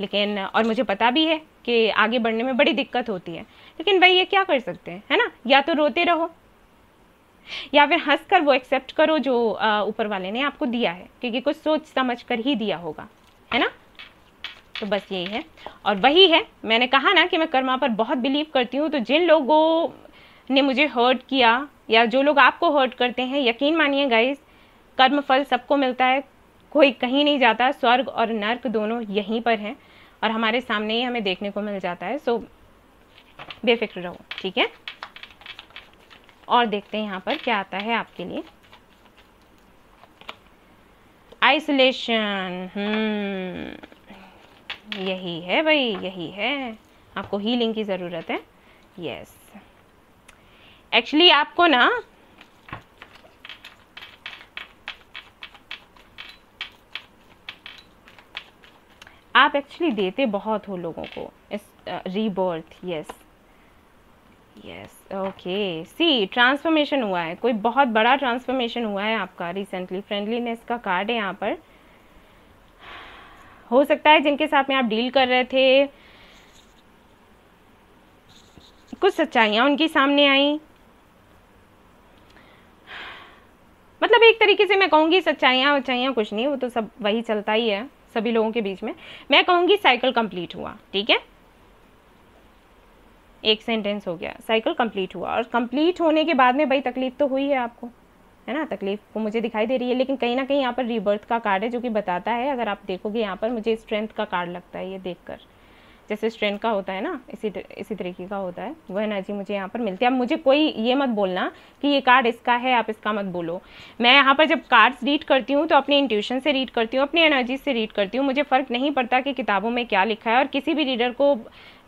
लेकिन और मुझे पता भी है कि आगे बढ़ने में बड़ी दिक्कत होती है लेकिन भाई ये क्या कर सकते हैं है ना या तो रोते रहो या फिर हंस कर वो एक्सेप्ट करो जो ऊपर वाले ने आपको दिया है क्योंकि कुछ सोच समझ कर ही दिया होगा है ना तो बस यही है और वही है मैंने कहा ना कि मैं कर्मा पर बहुत बिलीव करती हूँ तो जिन लोगों ने मुझे हर्ट किया या जो लोग आपको हर्ट करते हैं यकीन मानिए गाइज कर्म फल सबको मिलता है कोई कहीं नहीं जाता स्वर्ग और नर्क दोनों यहीं पर हैं और हमारे सामने ही हमें देखने को मिल जाता है सो बेफिक्र रहो ठीक है और देखते हैं यहाँ पर क्या आता है आपके लिए आइसोलेशन हम्म, यही है भाई यही है आपको हीलिंग की ज़रूरत है यस yes. एक्चुअली आपको ना आप एक्चुअली देते बहुत हो लोगों को इस rebirth yes yes okay see transformation हुआ है कोई बहुत बड़ा ट्रांसफॉर्मेशन हुआ है आपका रिसेंटली फ्रेंडलीनेस का कार्ड है यहाँ पर हो सकता है जिनके साथ में आप डील कर रहे थे कुछ सच्चाइयाँ उनके सामने आई मतलब एक तरीके से मैं कहूँगी सच्चाइयाँ वच्चाइयाँ कुछ नहीं वो तो सब वही चलता ही है सभी लोगों के बीच में मैं कहूंगी साइकिल कंप्लीट हुआ ठीक है एक सेंटेंस हो गया साइकिल कंप्लीट हुआ और कंप्लीट होने के बाद में भाई तकलीफ तो हुई है आपको है ना तकलीफ को तो मुझे दिखाई दे रही है लेकिन कहीं ना कहीं यहाँ पर रिबर्थ का कार्ड है जो कि बताता है अगर आप देखोगे यहाँ पर मुझे स्ट्रेंथ का कार्ड लगता है ये देखकर जैसे स्ट्रेन का होता है ना इसी इसी तरीके का होता है वो एनर्जी मुझे यहाँ पर मिलती है अब मुझे कोई ये मत बोलना कि ये कार्ड इसका है आप इसका मत बोलो मैं यहाँ पर जब कार्ड्स रीड करती हूँ तो अपने इंट्यूशन से रीड करती हूँ अपनी एनर्जी से रीड करती हूँ मुझे फ़र्क नहीं पड़ता कि किताबों में क्या लिखा है और किसी भी रीडर को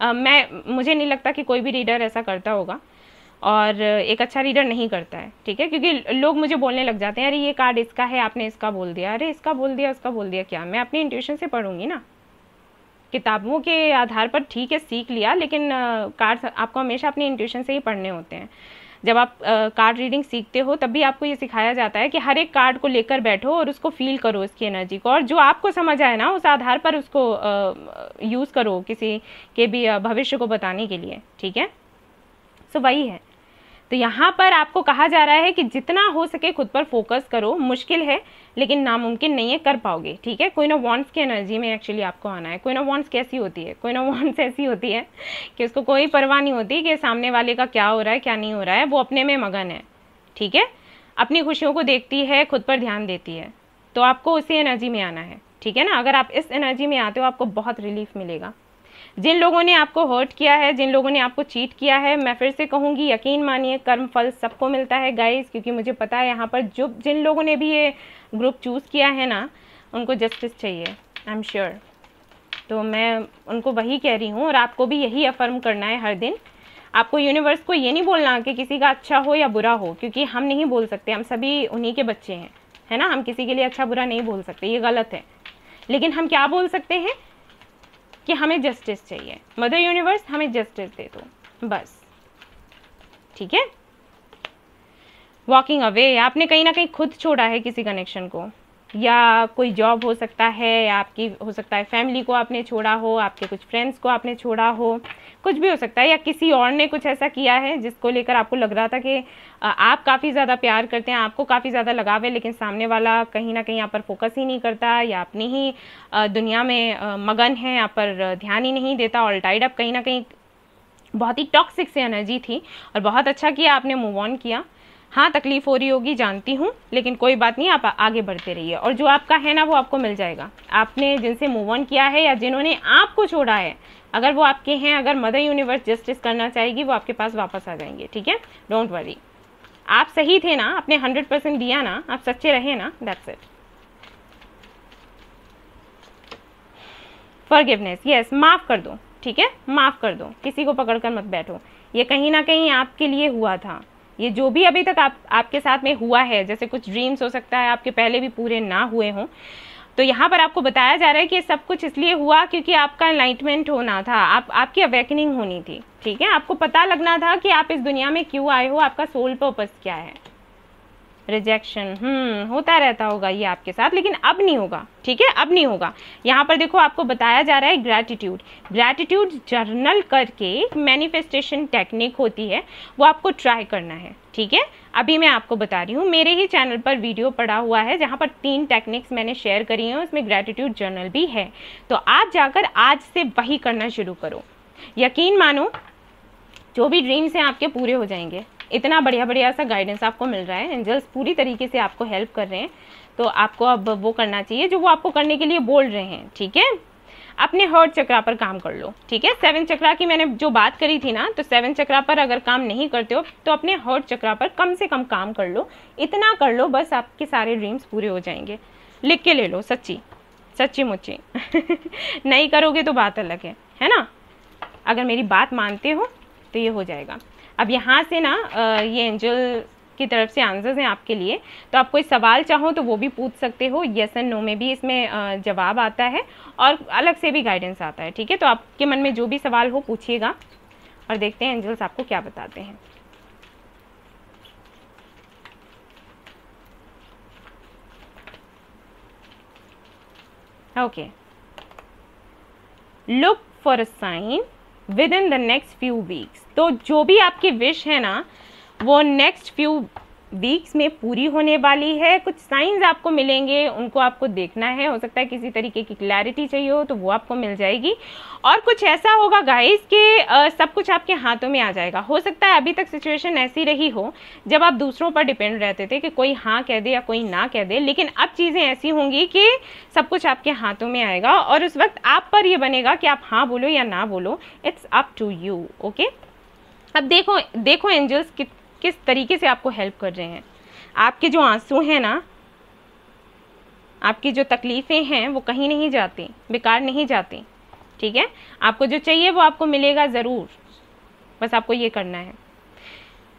आ, मैं मुझे नहीं लगता कि कोई भी रीडर ऐसा करता होगा और एक अच्छा रीडर नहीं करता है ठीक है क्योंकि लोग मुझे बोलने लग जाते हैं अरे ये कार्ड इसका है आपने इसका बोल दिया अरे इसका बोल दिया उसका बोल दिया क्या मैं अपनी इंट्यूशन से पढ़ूंगी ना किताबों के आधार पर ठीक है सीख लिया लेकिन कार्ड आपको हमेशा अपने इंट्यूशन से ही पढ़ने होते हैं जब आप कार्ड रीडिंग सीखते हो तब भी आपको ये सिखाया जाता है कि हर एक कार्ड को लेकर बैठो और उसको फील करो उसकी एनर्जी को और जो आपको समझ आए ना उस आधार पर उसको यूज़ करो किसी के भी भविष्य को बताने के लिए ठीक है सो so, वही है तो यहाँ पर आपको कहा जा रहा है कि जितना हो सके खुद पर फोकस करो मुश्किल है लेकिन नामुमकिन नहीं है कर पाओगे ठीक है कोई ना वॉन्ट्स की एनर्जी में एक्चुअली आपको आना है कोई ना वॉन्ट्स कैसी होती है कोई ना वॉन्ट्स ऐसी होती है कि उसको कोई परवाह नहीं होती कि सामने वाले का क्या हो रहा है क्या नहीं हो रहा है वो अपने में मगन है ठीक है अपनी खुशियों को देखती है खुद पर ध्यान देती है तो आपको उसी एनर्जी में आना है ठीक है ना अगर आप इस एनर्जी में आते हो आपको बहुत रिलीफ मिलेगा जिन लोगों ने आपको हर्ट किया है जिन लोगों ने आपको चीट किया है मैं फिर से कहूँगी यकीन मानिए कर्म फल सबको मिलता है गाइज क्योंकि मुझे पता है यहाँ पर जो जिन लोगों ने भी ये ग्रुप चूज़ किया है ना उनको जस्टिस चाहिए आई एम श्योर तो मैं उनको वही कह रही हूँ और आपको भी यही अफर्म करना है हर दिन आपको यूनिवर्स को ये नहीं बोलना कि किसी का अच्छा हो या बुरा हो क्योंकि हम नहीं बोल सकते हम सभी उन्हीं के बच्चे हैं है ना हम किसी के लिए अच्छा बुरा नहीं बोल सकते ये गलत है लेकिन हम क्या बोल सकते हैं कि हमें जस्टिस चाहिए मदर यूनिवर्स हमें जस्टिस दे दो बस ठीक है वॉकिंग अवे आपने कहीं ना कहीं खुद छोड़ा है किसी कनेक्शन को या कोई जॉब हो सकता है या आपकी हो सकता है फैमिली को आपने छोड़ा हो आपके कुछ फ्रेंड्स को आपने छोड़ा हो कुछ भी हो सकता है या किसी और ने कुछ ऐसा किया है जिसको लेकर आपको लग रहा था कि आप काफ़ी ज़्यादा प्यार करते हैं आपको काफ़ी ज़्यादा लगाव है लेकिन सामने वाला कहीं ना कहीं आप पर फोकस ही नहीं करता या अपनी ही दुनिया में मगन है आप पर ध्यान ही नहीं देता और टाइड अप कहीं ना कहीं बहुत ही टॉक्सिक से एनर्जी थी और बहुत अच्छा किया आपने मूव ऑन किया हाँ तकलीफ़ हो रही होगी जानती हूँ लेकिन कोई बात नहीं आप आगे बढ़ते रहिए और जो आपका है ना वो आपको मिल जाएगा आपने जिनसे मूव ऑन किया है या जिन्होंने आपको छोड़ा है अगर वो आपके हैं अगर मदर यूनिवर्स जस्टिस करना चाहेगी वो आपके पास वापस आ जाएंगे ठीक है डोंट वरी आप सही थे ना आपने हंड्रेड परसेंट दिया ना आप सच्चे रहे ना दैट्स इट फॉरगिवनेस यस माफ़ कर दो ठीक है माफ़ कर दो किसी को पकड़ कर मत बैठो ये कहीं ना कहीं आपके लिए हुआ था ये जो भी अभी तक आप आपके साथ में हुआ है जैसे कुछ ड्रीम्स हो सकता है आपके पहले भी पूरे ना हुए हों तो यहाँ पर आपको बताया जा रहा है कि सब कुछ इसलिए हुआ क्योंकि आपका एनलाइटमेंट होना था आप आपकी अवेकनिंग होनी थी ठीक है आपको पता लगना था कि आप इस दुनिया में क्यों आए हो आपका सोल पर्पज़ क्या है रिजेक्शन हम्म होता रहता होगा ये आपके साथ लेकिन अब नहीं होगा ठीक है अब नहीं होगा यहाँ पर देखो आपको बताया जा रहा है ग्रैटिट्यूड ग्रैटिट्यूड जर्नल करके मैनिफेस्टेशन टेक्निक होती है वो आपको ट्राई करना है ठीक है अभी मैं आपको बता रही हूँ मेरे ही चैनल पर वीडियो पड़ा हुआ है जहाँ पर तीन टेक्निक्स मैंने शेयर करी हैं उसमें ग्रेटिट्यूड जर्नल भी है तो आप जाकर आज से वही करना शुरू करो यकीन मानो जो भी ड्रीम्स हैं आपके पूरे हो जाएंगे इतना बढ़िया बढ़िया सा गाइडेंस आपको मिल रहा है एंजल्स पूरी तरीके से आपको हेल्प कर रहे हैं तो आपको अब वो करना चाहिए जो वो आपको करने के लिए बोल रहे हैं ठीक है अपने हर्ड चक्रा पर काम कर लो ठीक है सेवन चक्रा की मैंने जो बात करी थी ना तो सेवन चक्रा पर अगर काम नहीं करते हो तो अपने हर्ड चक्रा पर कम से कम काम कर लो इतना कर लो बस आपके सारे ड्रीम्स पूरे हो जाएंगे लिख के ले लो सच्ची सच्ची मुच्ची <laughs> नहीं करोगे तो बात अलग है है ना अगर मेरी बात मानते हो तो ये हो जाएगा अब यहाँ से ना ये एंजल की तरफ से आंसर्स हैं आपके लिए तो आप कोई सवाल चाहो तो वो भी पूछ सकते हो यस एंड नो में भी इसमें जवाब आता है और अलग से भी गाइडेंस आता है ठीक है तो आपके मन में जो भी सवाल हो पूछिएगा और देखते हैं एंजल्स आपको क्या बताते हैं look for a sign within the next few weeks तो जो भी आपकी विश है ना वो नेक्स्ट फ्यू वीक्स में पूरी होने वाली है कुछ साइंस आपको मिलेंगे उनको आपको देखना है हो सकता है किसी तरीके की क्लैरिटी चाहिए हो तो वो आपको मिल जाएगी और कुछ ऐसा होगा गाइस कि सब कुछ आपके हाथों में आ जाएगा हो सकता है अभी तक सिचुएशन ऐसी रही हो जब आप दूसरों पर डिपेंड रहते थे कि कोई हाँ कह दे या कोई ना कह दे लेकिन अब चीज़ें ऐसी होंगी कि सब कुछ आपके हाथों में आएगा और उस वक्त आप पर यह बनेगा कि आप हाँ बोलो या ना बोलो it's up to you okay अब देखो देखो एंजल्स कित किस तरीके से आपको हेल्प कर रहे हैं आपके जो आंसू हैं ना आपकी जो तकलीफ़ें हैं वो कहीं नहीं जाती बेकार नहीं जाती ठीक है आपको जो चाहिए वो आपको मिलेगा ज़रूर बस आपको ये करना है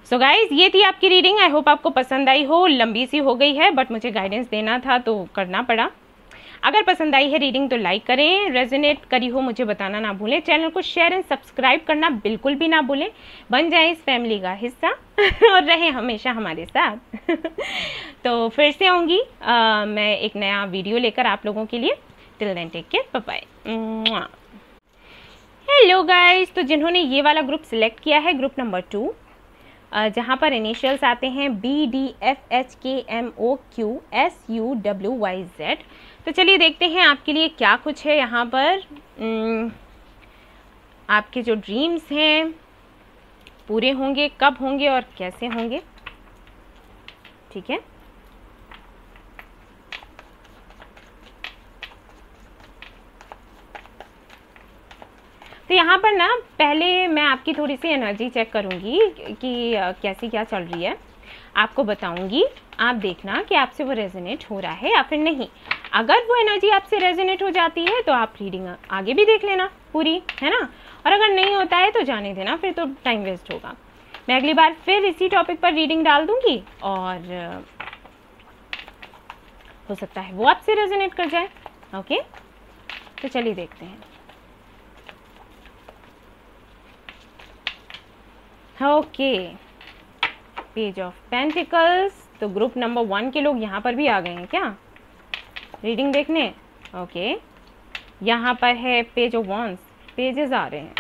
सो so गाइज ये थी आपकी रीडिंग आई होप आपको पसंद आई हो लंबी सी हो गई है बट मुझे गाइडेंस देना था तो करना पड़ा अगर पसंद आई है रीडिंग तो लाइक करें रेजोनेट करी हो मुझे बताना ना भूलें चैनल को शेयर एंड सब्सक्राइब करना बिल्कुल भी ना भूलें बन जाए इस फैमिली का हिस्सा <laughs> और रहें हमेशा हमारे साथ <laughs> तो फिर से आऊँगी मैं एक नया वीडियो लेकर आप लोगों के लिए till then take care bye hello guys तो जिन्होंने ये वाला ग्रुप सिलेक्ट किया है ग्रुप नंबर टू जहाँ पर इनिशियल्स आते हैं B D F H K M O Q S U W Y Z तो चलिए देखते हैं आपके लिए क्या कुछ है यहाँ पर आपके जो ड्रीम्स हैं पूरे होंगे कब होंगे और कैसे होंगे ठीक है तो यहाँ पर ना पहले मैं आपकी थोड़ी सी एनर्जी चेक करूँगी कि कैसी क्या चल रही है आपको बताऊँगी आप देखना कि आपसे वो रेजोनेट हो रहा है या फिर नहीं अगर वो एनर्जी आपसे रेजोनेट हो जाती है तो आप रीडिंग आगे भी देख लेना पूरी है ना और अगर नहीं होता है तो जाने देना फिर तो टाइम वेस्ट होगा मैं अगली बार फिर इसी टॉपिक पर रीडिंग डाल दूंगी और हो सकता है वो आपसे रेजोनेट कर जाए ओके तो चलिए देखते हैं ओके पेज ऑफ पेंटिकल्स तो ग्रुप नंबर वन के लोग यहाँ पर भी आ गए हैं क्या रीडिंग देखने ओके यहाँ पर है पेज ऑफ वॉन्स पेजेस आ रहे हैं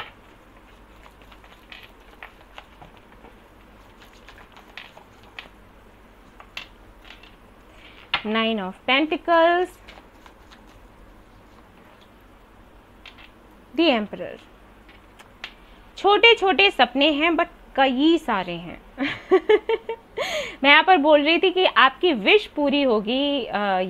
नाइन ऑफ पेंटिकल्स the एम्पर छोटे छोटे सपने हैं बट कई सारे हैं <laughs> <laughs> मैं यहाँ पर बोल रही थी कि आपकी विश पूरी होगी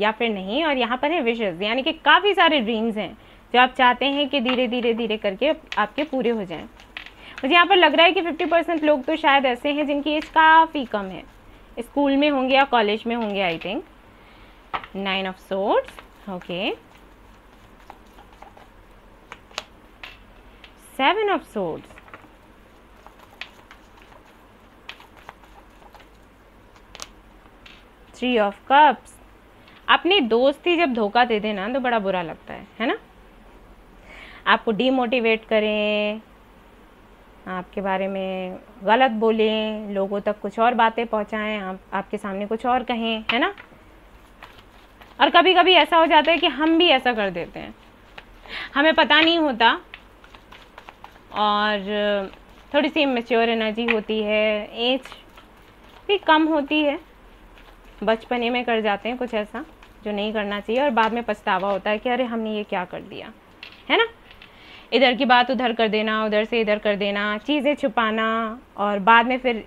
या फिर नहीं और यहाँ पर है विशेज यानी कि काफ़ी सारे ड्रीम्स हैं जो आप चाहते हैं कि धीरे धीरे धीरे करके आपके पूरे हो जाएं मुझे यहाँ पर लग रहा है कि 50 परसेंट लोग तो शायद ऐसे हैं जिनकी एज काफ़ी कम है स्कूल में होंगे या कॉलेज में होंगे I think nine of swords okay seven of swords three of cups अपनी दोस्ती जब धोखा दे देना तो बड़ा बुरा लगता है है ना आपको डीमोटिवेट करें आपके बारे में गलत बोलें लोगों तक कुछ और बातें पहुंचाएं आप आपके सामने कुछ और कहें है ना और कभी कभी ऐसा हो जाता है कि हम भी ऐसा कर देते हैं हमें पता नहीं होता और थोड़ी सी मेच्योर एनर्जी होती है एज भी कम होती है बचपने में कर जाते हैं कुछ ऐसा जो नहीं करना चाहिए और बाद में पछतावा होता है कि अरे हमने ये क्या कर दिया है ना इधर की बात उधर कर देना उधर से इधर कर देना चीज़ें छुपाना और बाद में फिर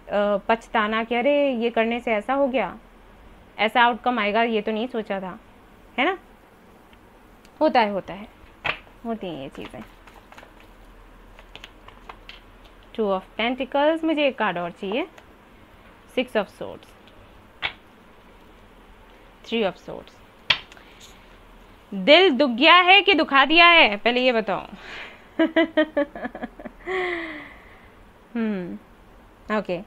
पछताना कि अरे ये करने से ऐसा हो गया ऐसा आउटकम आएगा ये तो नहीं सोचा था है ना होता है होता है होती हैं ये चीज़ें टू ऑफ पेंटिकल्स मुझे एक कार्ड और चाहिए six of swords three of swords दिल दुख गया है कि दुखा दिया है पहले ये बताओ हम्म ओके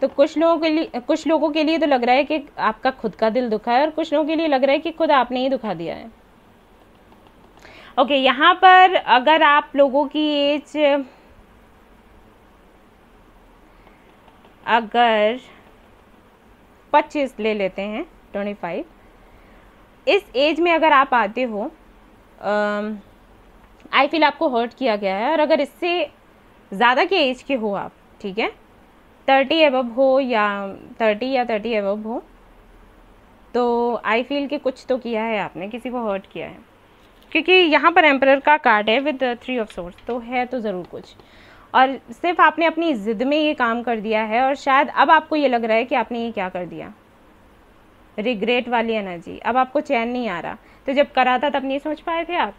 तो कुछ लोगों के लिए कुछ लोगों के लिए तो लग रहा है कि आपका खुद का दिल दुखा है और कुछ लोगों के लिए लग रहा है कि खुद आपने ही दुखा दिया है ओके okay, यहाँ पर अगर आप लोगों की एज अगर 25 ले लेते हैं 25 इस एज में अगर आप आते हो आई फील आपको हर्ट किया गया है और अगर इससे ज़्यादा के एज के हो आप ठीक है थर्टी एबब हो या थर्टी या थर्टी एबब हो तो आई फील कि कुछ तो किया है आपने किसी को हर्ट किया है क्योंकि यहाँ पर एम्पर का कार्ड है विद थ्री ऑफ सोर्स तो है तो ज़रूर कुछ और सिर्फ आपने अपनी ज़िद में ये काम कर दिया है और शायद अब आपको ये लग रहा है कि आपने ये क्या कर दिया रिग्रेट वाली एनर्जी अब आपको चैन नहीं आ रहा तो जब करा था तब नहीं समझ पाए थे आप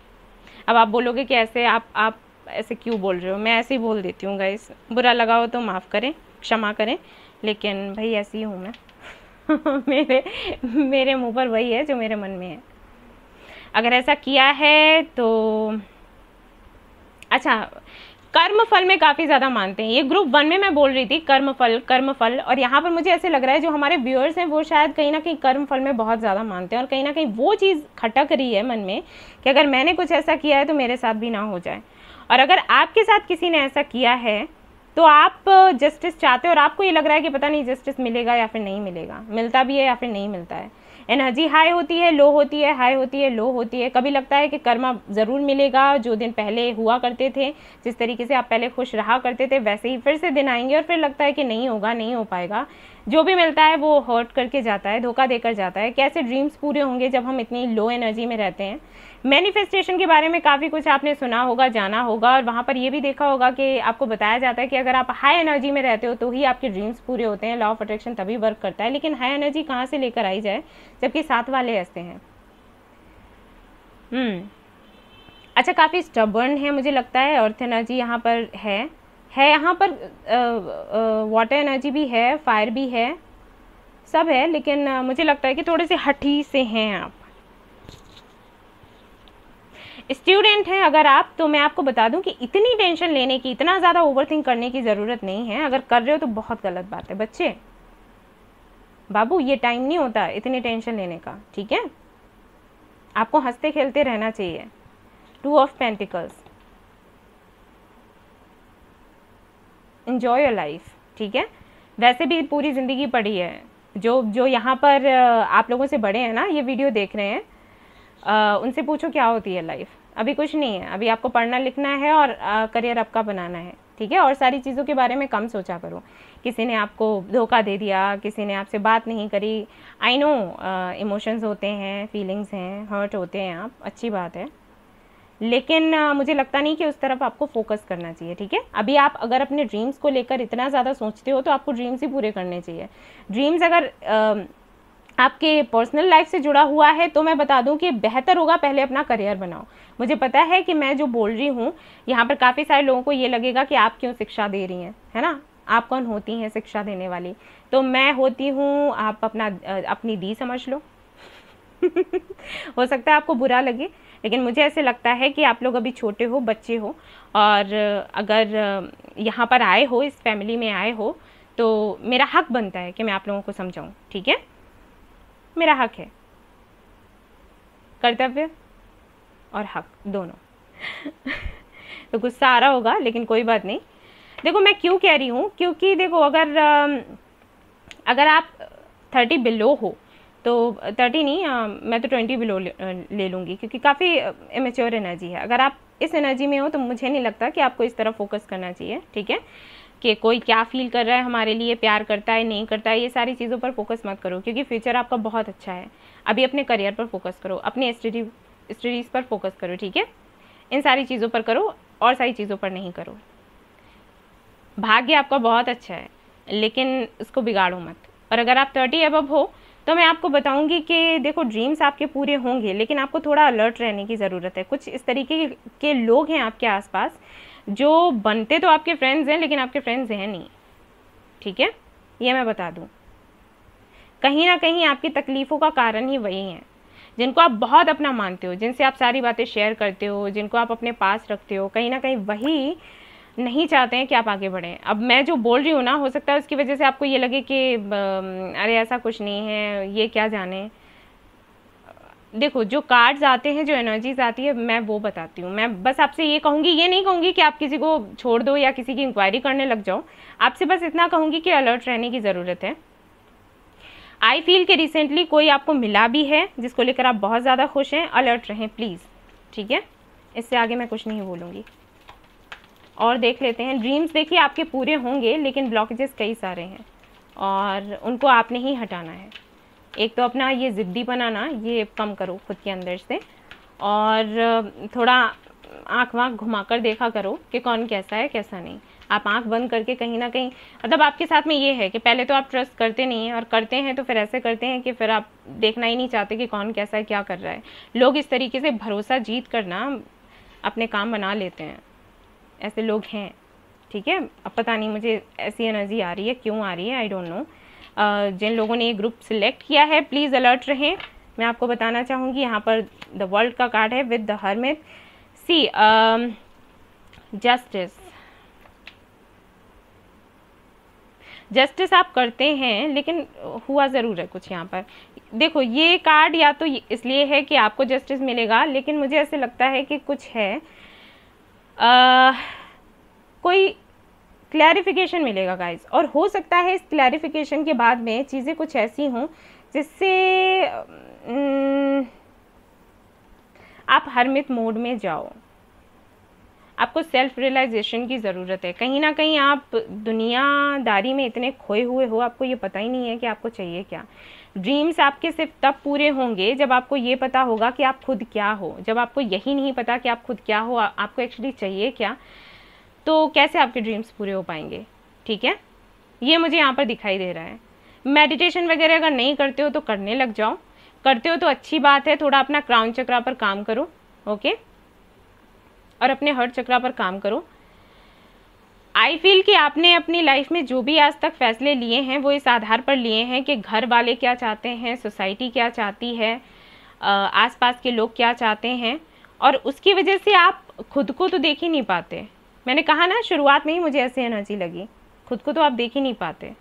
अब आप बोलोगे कि ऐसे आप आप ऐसे क्यों बोल रहे हो मैं ऐसे ही बोल देती हूँ गाइस बुरा लगा हो तो माफ़ करें क्षमा करें लेकिन भाई ऐसी ही हूँ मैं <laughs> मेरे मेरे मुंह पर वही है जो मेरे मन में है अगर ऐसा किया है तो अच्छा कर्म फल में काफ़ी ज़्यादा मानते हैं ये ग्रुप वन में मैं बोल रही थी कर्म फल कर्म फल और यहाँ पर मुझे ऐसे लग रहा है जो हमारे व्यूअर्स हैं वो शायद कहीं ना कहीं कर्म फल में बहुत ज़्यादा मानते हैं और कहीं ना कहीं वो चीज़ खटक रही है मन में कि अगर मैंने कुछ ऐसा किया है तो मेरे साथ भी ना हो जाए और अगर आपके साथ किसी ने ऐसा किया है तो आप जस्टिस चाहते हो और आपको ये लग रहा है कि पता नहीं जस्टिस मिलेगा या फिर नहीं मिलेगा मिलता भी है या फिर नहीं मिलता है एनर्जी हाई होती है लो होती है हाई होती है लो होती है कभी लगता है कि कर्मा ज़रूर मिलेगा जो दिन पहले हुआ करते थे जिस तरीके से आप पहले खुश रहा करते थे वैसे ही फिर से दिन आएंगे और फिर लगता है कि नहीं होगा नहीं हो पाएगा जो भी मिलता है वो हर्ट करके जाता है धोखा देकर जाता है कैसे ड्रीम्स पूरे होंगे जब हम इतनी लो एनर्जी में रहते हैं मैनिफेस्टेशन के बारे में काफ़ी कुछ आपने सुना होगा जाना होगा और वहाँ पर ये भी देखा होगा कि आपको बताया जाता है कि अगर आप हाई एनर्जी में रहते हो तो ही आपके ड्रीम्स पूरे होते हैं लॉ ऑफ अट्रैक्शन तभी वर्क करता है लेकिन हाई एनर्जी कहाँ से लेकर आई जाए जबकि साथ वाले ऐसे हैं हम्म, अच्छा काफ़ी स्टबर्न है मुझे लगता है अर्थ एनर्जी यहाँ पर है है यहाँ पर वाटर एनर्जी भी है फायर भी है सब है लेकिन मुझे लगता है कि थोड़े से हठी से हैं आप स्टूडेंट हैं अगर आप तो मैं आपको बता दूं कि इतनी टेंशन लेने की इतना ज़्यादा ओवरथिंक करने की ज़रूरत नहीं है अगर कर रहे हो तो बहुत गलत बात है बच्चे बाबू ये टाइम नहीं होता इतनी टेंशन लेने का ठीक है आपको हंसते खेलते रहना चाहिए two of pentacles enjoy your life ठीक है वैसे भी पूरी ज़िंदगी पड़ी है जो जो यहाँ पर आप लोगों से बड़े हैं ना ये वीडियो देख रहे हैं उनसे पूछो क्या होती है लाइफ अभी कुछ नहीं है अभी आपको पढ़ना लिखना है और करियर आपका बनाना है ठीक है और सारी चीज़ों के बारे में कम सोचा करो किसी ने आपको धोखा दे दिया किसी ने आपसे बात नहीं करी आई नो इमोशंस होते हैं फीलिंग्स हैं हर्ट होते हैं आप अच्छी बात है लेकिन मुझे लगता नहीं कि उस तरफ आपको फोकस करना चाहिए ठीक है अभी आप अगर अपने ड्रीम्स को लेकर इतना ज़्यादा सोचते हो तो आपको ड्रीम्स ही पूरे करने चाहिए ड्रीम्स अगर आपके पर्सनल लाइफ से जुड़ा हुआ है तो मैं बता दूं कि बेहतर होगा पहले अपना करियर बनाओ मुझे पता है कि मैं जो बोल रही हूँ यहाँ पर काफ़ी सारे लोगों को ये लगेगा कि आप क्यों शिक्षा दे रही हैं है ना आप कौन होती हैं शिक्षा देने वाली तो मैं होती हूँ आप अपना अपनी दी समझ लो <laughs> हो सकता है आपको बुरा लगे लेकिन मुझे ऐसे लगता है कि आप लोग अभी छोटे हो बच्चे हो और अगर यहाँ पर आए हो इस फैमिली में आए हो तो मेरा हक बनता है कि मैं आप लोगों को समझाऊँ ठीक है मेरा हक है कर्तव्य और हक दोनों <laughs> तो गुस्सा आ रहा होगा लेकिन कोई बात नहीं देखो मैं क्यों कह रही हूँ क्योंकि देखो अगर अगर आप थर्टी बिलो हो तो थर्टी नहीं आ, मैं तो ट्वेंटी बिलो ले, ले लूँगी क्योंकि काफ़ी इमेच्योर एनर्जी है अगर आप इस एनर्जी में हो तो मुझे नहीं लगता कि आपको इस तरह फोकस करना चाहिए ठीक है कि कोई क्या फील कर रहा है हमारे लिए प्यार करता है नहीं करता है ये सारी चीज़ों पर फोकस मत करो क्योंकि फ्यूचर आपका बहुत अच्छा है अभी अपने करियर पर फोकस करो अपने स्टडी स्टडीज़ पर फोकस करो ठीक है इन सारी चीज़ों पर करो और सारी चीज़ों पर नहीं करो भाग्य आपका बहुत अच्छा है लेकिन उसको बिगाड़ो मत और अगर आप थर्टी एबब हो तो मैं आपको बताऊंगी कि देखो ड्रीम्स आपके पूरे होंगे लेकिन आपको थोड़ा अलर्ट रहने की ज़रूरत है कुछ इस तरीके के लोग हैं आपके आसपास जो बनते तो आपके फ्रेंड्स हैं लेकिन आपके फ्रेंड्स हैं नहीं ठीक है ये मैं बता दूँ कहीं ना कहीं आपकी तकलीफ़ों का कारण ही वही है जिनको आप बहुत अपना मानते हो जिनसे आप सारी बातें शेयर करते हो जिनको आप अपने पास रखते हो कहीं ना कहीं वही नहीं चाहते हैं कि आप आगे बढ़ें अब मैं जो बोल रही हूँ ना हो सकता है उसकी वजह से आपको ये लगे कि अरे ऐसा कुछ नहीं है ये क्या जाने देखो जो कार्ड्स आते हैं जो एनर्जीज आती है मैं वो बताती हूँ मैं बस आपसे ये कहूँगी ये नहीं कहूँगी कि आप किसी को छोड़ दो या किसी की इंक्वायरी करने लग जाओ आपसे बस इतना कहूँगी कि अलर्ट रहने की ज़रूरत है आई फील कि रिसेंटली कोई आपको मिला भी है जिसको लेकर आप बहुत ज़्यादा खुश हैं अलर्ट रहें प्लीज़ ठीक है इससे आगे मैं कुछ नहीं बोलूँगी और देख लेते हैं ड्रीम्स देखिए आपके पूरे होंगे लेकिन ब्लॉकेजेस कई सारे हैं और उनको आपने ही हटाना है एक तो अपना ये ज़िद्दी बनाना ये कम करो खुद के अंदर से और थोड़ा आँख वाँख घुमा कर देखा करो कि कौन कैसा है कैसा नहीं आप आँख बंद करके कहीं ना कहीं मतलब आपके साथ में ये है कि पहले तो आप ट्रस्ट करते नहीं हैं और करते हैं तो फिर ऐसे करते हैं कि फिर आप देखना ही नहीं चाहते कि कौन कैसा है क्या कर रहा है लोग इस तरीके से भरोसा जीत कर ना अपने काम बना लेते हैं ऐसे लोग हैं ठीक है अब पता नहीं मुझे ऐसी एनर्जी आ रही है क्यों आ रही है आई डोंट नो जिन लोगों ने ये ग्रुप सिलेक्ट किया है प्लीज़ अलर्ट रहें मैं आपको बताना चाहूँगी यहाँ पर द वर्ल्ड का कार्ड है with the hermit see justice justice आप करते हैं लेकिन हुआ ज़रूर है कुछ यहाँ पर देखो ये कार्ड या तो इसलिए है कि आपको जस्टिस मिलेगा लेकिन मुझे ऐसे लगता है कि कुछ है आ, कोई क्लैरिफिकेशन मिलेगा गाइज और हो सकता है इस क्लैरिफिकेशन के बाद में चीज़ें कुछ ऐसी हों जिससे आप हरमित मोड में जाओ आपको सेल्फ रियलाइजेशन की ज़रूरत है कहीं ना कहीं आप दुनियादारी में इतने खोए हुए हो आपको ये पता ही नहीं है कि आपको चाहिए क्या ड्रीम्स आपके सिर्फ तब पूरे होंगे जब आपको ये पता होगा कि आप खुद क्या हो जब आपको यही नहीं पता कि आप खुद क्या हो आपको एक्चुअली चाहिए क्या तो कैसे आपके ड्रीम्स पूरे हो पाएंगे ठीक है ये मुझे यहाँ पर दिखाई दे रहा है मेडिटेशन वगैरह अगर नहीं करते हो तो करने लग जाओ करते हो तो अच्छी बात है थोड़ा अपना क्राउन चक्रा पर काम करो ओके और अपने हर्ट चक्रा पर काम करो आई फील कि आपने अपनी लाइफ में जो भी आज तक फैसले लिए हैं वो इस आधार पर लिए हैं कि घर वाले क्या चाहते हैं सोसाइटी क्या चाहती है आसपास के लोग क्या चाहते हैं और उसकी वजह से आप खुद को तो देख ही नहीं पाते मैंने कहा ना शुरुआत में ही मुझे ऐसी एनर्जी लगी खुद को तो आप देख ही नहीं पाते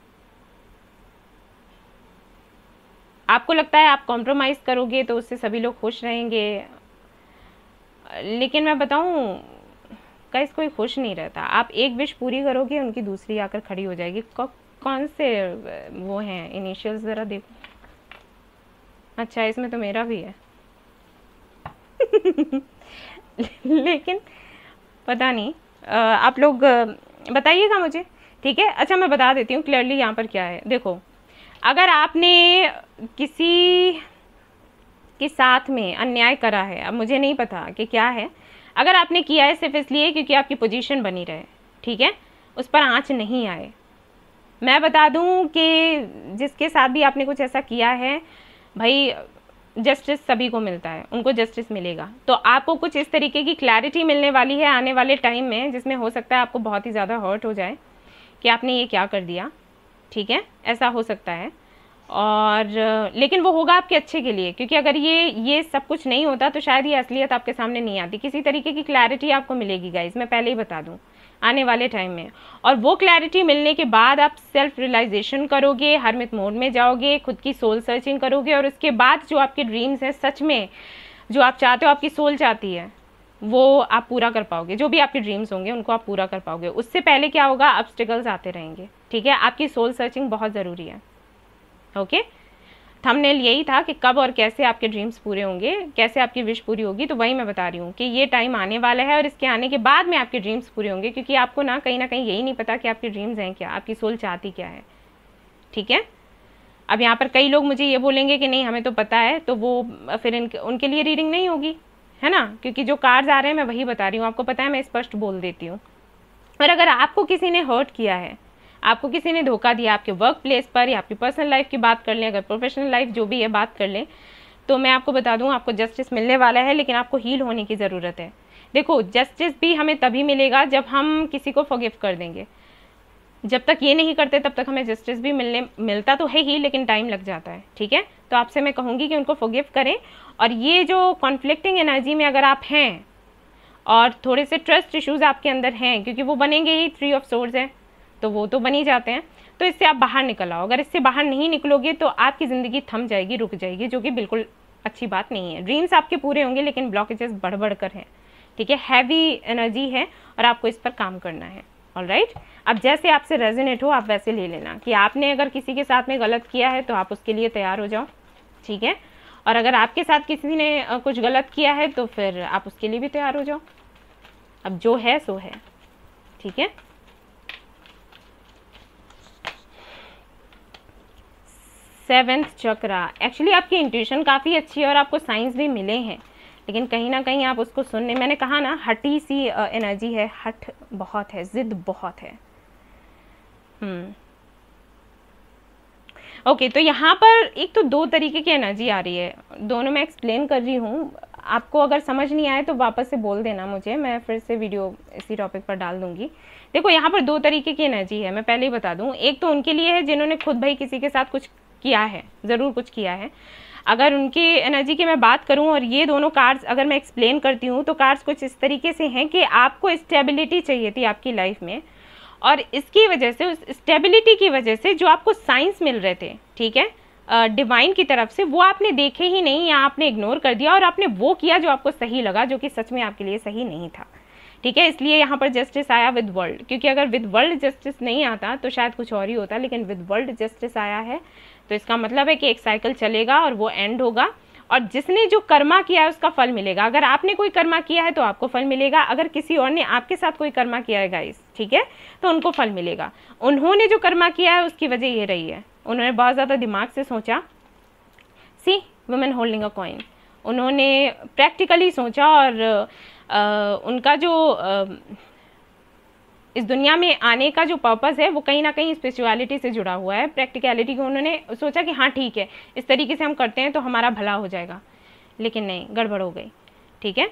आपको लगता है आप कॉम्प्रोमाइज़ करोगे तो उससे सभी लोग खुश रहेंगे लेकिन मैं बताऊं कैस कोई खुश नहीं रहता आप एक विश पूरी करोगे उनकी दूसरी आकर खड़ी हो जाएगी कौन से वो हैं इनिशियल्स ज़रा देखो अच्छा इसमें तो मेरा भी है <laughs> लेकिन पता नहीं आप लोग बताइएगा मुझे ठीक है अच्छा मैं बता देती हूँ क्लियरली यहाँ पर क्या है देखो अगर आपने किसी के साथ में अन्याय करा है अब मुझे नहीं पता कि क्या है अगर आपने किया है सिर्फ इसलिए क्योंकि आपकी पोजीशन बनी रहे ठीक है उस पर आँच नहीं आए मैं बता दूं कि जिसके साथ भी आपने कुछ ऐसा किया है भाई जस्टिस सभी को मिलता है उनको जस्टिस मिलेगा तो आपको कुछ इस तरीके की क्लैरिटी मिलने वाली है आने वाले टाइम में जिसमें हो सकता है आपको बहुत ही ज़्यादा हर्ट हो जाए कि आपने ये क्या कर दिया ठीक है ऐसा हो सकता है और लेकिन वो होगा आपके अच्छे के लिए क्योंकि अगर ये ये सब कुछ नहीं होता तो शायद ये असलियत आपके सामने नहीं आती किसी तरीके की क्लैरिटी आपको मिलेगी गाइज मैं पहले ही बता दूँ आने वाले टाइम में और वो क्लैरिटी मिलने के बाद आप सेल्फ रियलाइजेशन करोगे हरमित मोड में जाओगे खुद की सोल सर्चिंग करोगे और उसके बाद जो आपके ड्रीम्स हैं सच में जो आप चाहते हो आपकी सोल चाहती है वो आप पूरा कर पाओगे जो भी आपके ड्रीम्स होंगे उनको आप पूरा कर पाओगे उससे पहले क्या होगा ऑब्स्टिकल्स आते रहेंगे ठीक है आपकी सोल सर्चिंग बहुत ज़रूरी है ओके okay? थंबनेल यही था कि कब और कैसे आपके ड्रीम्स पूरे होंगे कैसे आपकी विश पूरी होगी तो वही मैं बता रही हूँ कि ये टाइम आने वाला है और इसके आने के बाद में आपके ड्रीम्स पूरे होंगे क्योंकि आपको ना कहीं ना कहीं यही नहीं पता कि आपकी ड्रीम्स हैं क्या आपकी सोल चाहती क्या है ठीक है अब यहाँ पर कई लोग मुझे ये बोलेंगे कि नहीं हमें तो पता है तो वो फिर इनके उनके लिए रीडिंग नहीं होगी है ना क्योंकि जो कार्ड्स आ रहे हैं मैं वही बता रही हूँ आपको पता है मैं स्पष्ट बोल देती हूँ और अगर आपको किसी ने हर्ट किया है आपको किसी ने धोखा दिया आपके वर्क प्लेस पर या आपकी पर्सनल लाइफ की बात कर लें अगर प्रोफेशनल लाइफ जो भी है बात कर लें तो मैं आपको बता दूं आपको जस्टिस मिलने वाला है लेकिन आपको हील होने की ज़रूरत है देखो जस्टिस भी हमें तभी मिलेगा जब हम किसी को फॉगिव कर देंगे जब तक ये नहीं करते तब तक हमें जस्टिस भी मिलने मिलता तो है ही लेकिन टाइम लग जाता है ठीक है तो आपसे मैं कहूँगी कि उनको फॉगिव करें और ये जो कॉन्फ्लिक्टिंग एनर्जी में अगर आप हैं और थोड़े से ट्रस्ट इश्यूज आपके अंदर हैं क्योंकि वो बनेंगे ही थ्री ऑफ सोर्स है तो वो तो बन ही जाते हैं तो इससे आप बाहर निकल आओ अगर इससे बाहर नहीं निकलोगे तो आपकी ज़िंदगी थम जाएगी रुक जाएगी जो कि बिल्कुल अच्छी बात नहीं है ड्रीम्स आपके पूरे होंगे लेकिन ब्लॉकेजेस बढ़ बढ़ कर हैं ठीक है हैवी एनर्जी है और आपको इस पर काम करना है ऑल राइट right? अब जैसे आपसे रेजिनेट हो आप वैसे ले लेना कि आपने अगर किसी के साथ में गलत किया है तो आप उसके लिए तैयार हो जाओ ठीक है और अगर आपके साथ किसी ने कुछ गलत किया है तो फिर आप उसके लिए भी तैयार हो जाओ अब जो है सो है ठीक है सेवेंथ चक्रा एक्चुअली आपकी इंट्यूशन काफ़ी अच्छी है और आपको साइंस भी मिले हैं लेकिन कहीं ना कहीं आप उसको सुनने मैंने कहा ना हटी सी एनर्जी है हट बहुत है ज़िद बहुत है ओके हम्म। okay, तो यहाँ पर एक तो दो तरीके की एनर्जी आ रही है दोनों मैं एक्सप्लेन कर रही हूँ आपको अगर समझ नहीं आए तो वापस से बोल देना मुझे मैं फिर से वीडियो इसी टॉपिक पर डाल दूंगी देखो यहाँ पर दो तरीके की एनर्जी है मैं पहले ही बता दूँ एक तो उनके लिए है जिन्होंने खुद भाई किसी के साथ कुछ किया है ज़रूर कुछ किया है अगर उनके एनर्जी की मैं बात करूं और ये दोनों कार्ड्स अगर मैं एक्सप्लेन करती हूं तो कार्ड्स कुछ इस तरीके से हैं कि आपको स्टेबिलिटी चाहिए थी आपकी लाइफ में और इसकी वजह से उस स्टेबिलिटी की वजह से जो आपको साइंस मिल रहे थे ठीक है डिवाइन की तरफ से वो आपने देखे ही नहीं या आपने इग्नोर कर दिया और आपने वो किया जो आपको सही लगा जो कि सच में आपके लिए सही नहीं था ठीक है इसलिए यहाँ पर जस्टिस आया विद वर्ल्ड क्योंकि अगर विद वर्ल्ड जस्टिस नहीं आता तो शायद कुछ और ही होता लेकिन विद वर्ल्ड जस्टिस आया है तो इसका मतलब है कि एक साइकिल चलेगा और वो एंड होगा और जिसने जो कर्मा किया है उसका फल मिलेगा अगर आपने कोई कर्मा किया है तो आपको फल मिलेगा अगर किसी और ने आपके साथ कोई कर्मा किया है गाइस ठीक है तो उनको फल मिलेगा उन्होंने जो कर्मा किया है उसकी वजह ये रही है उन्होंने बहुत ज़्यादा दिमाग से सोचा see women holding a coin उन्होंने प्रैक्टिकली सोचा और आ, उनका जो आ, इस दुनिया में आने का जो पर्पज़ है वो कहीं ना कहीं स्पिरिचुअलिटी से जुड़ा हुआ है प्रैक्टिकलिटी को उन्होंने सोचा कि हाँ ठीक है इस तरीके से हम करते हैं तो हमारा भला हो जाएगा लेकिन नहीं गड़बड़ हो गई ठीक है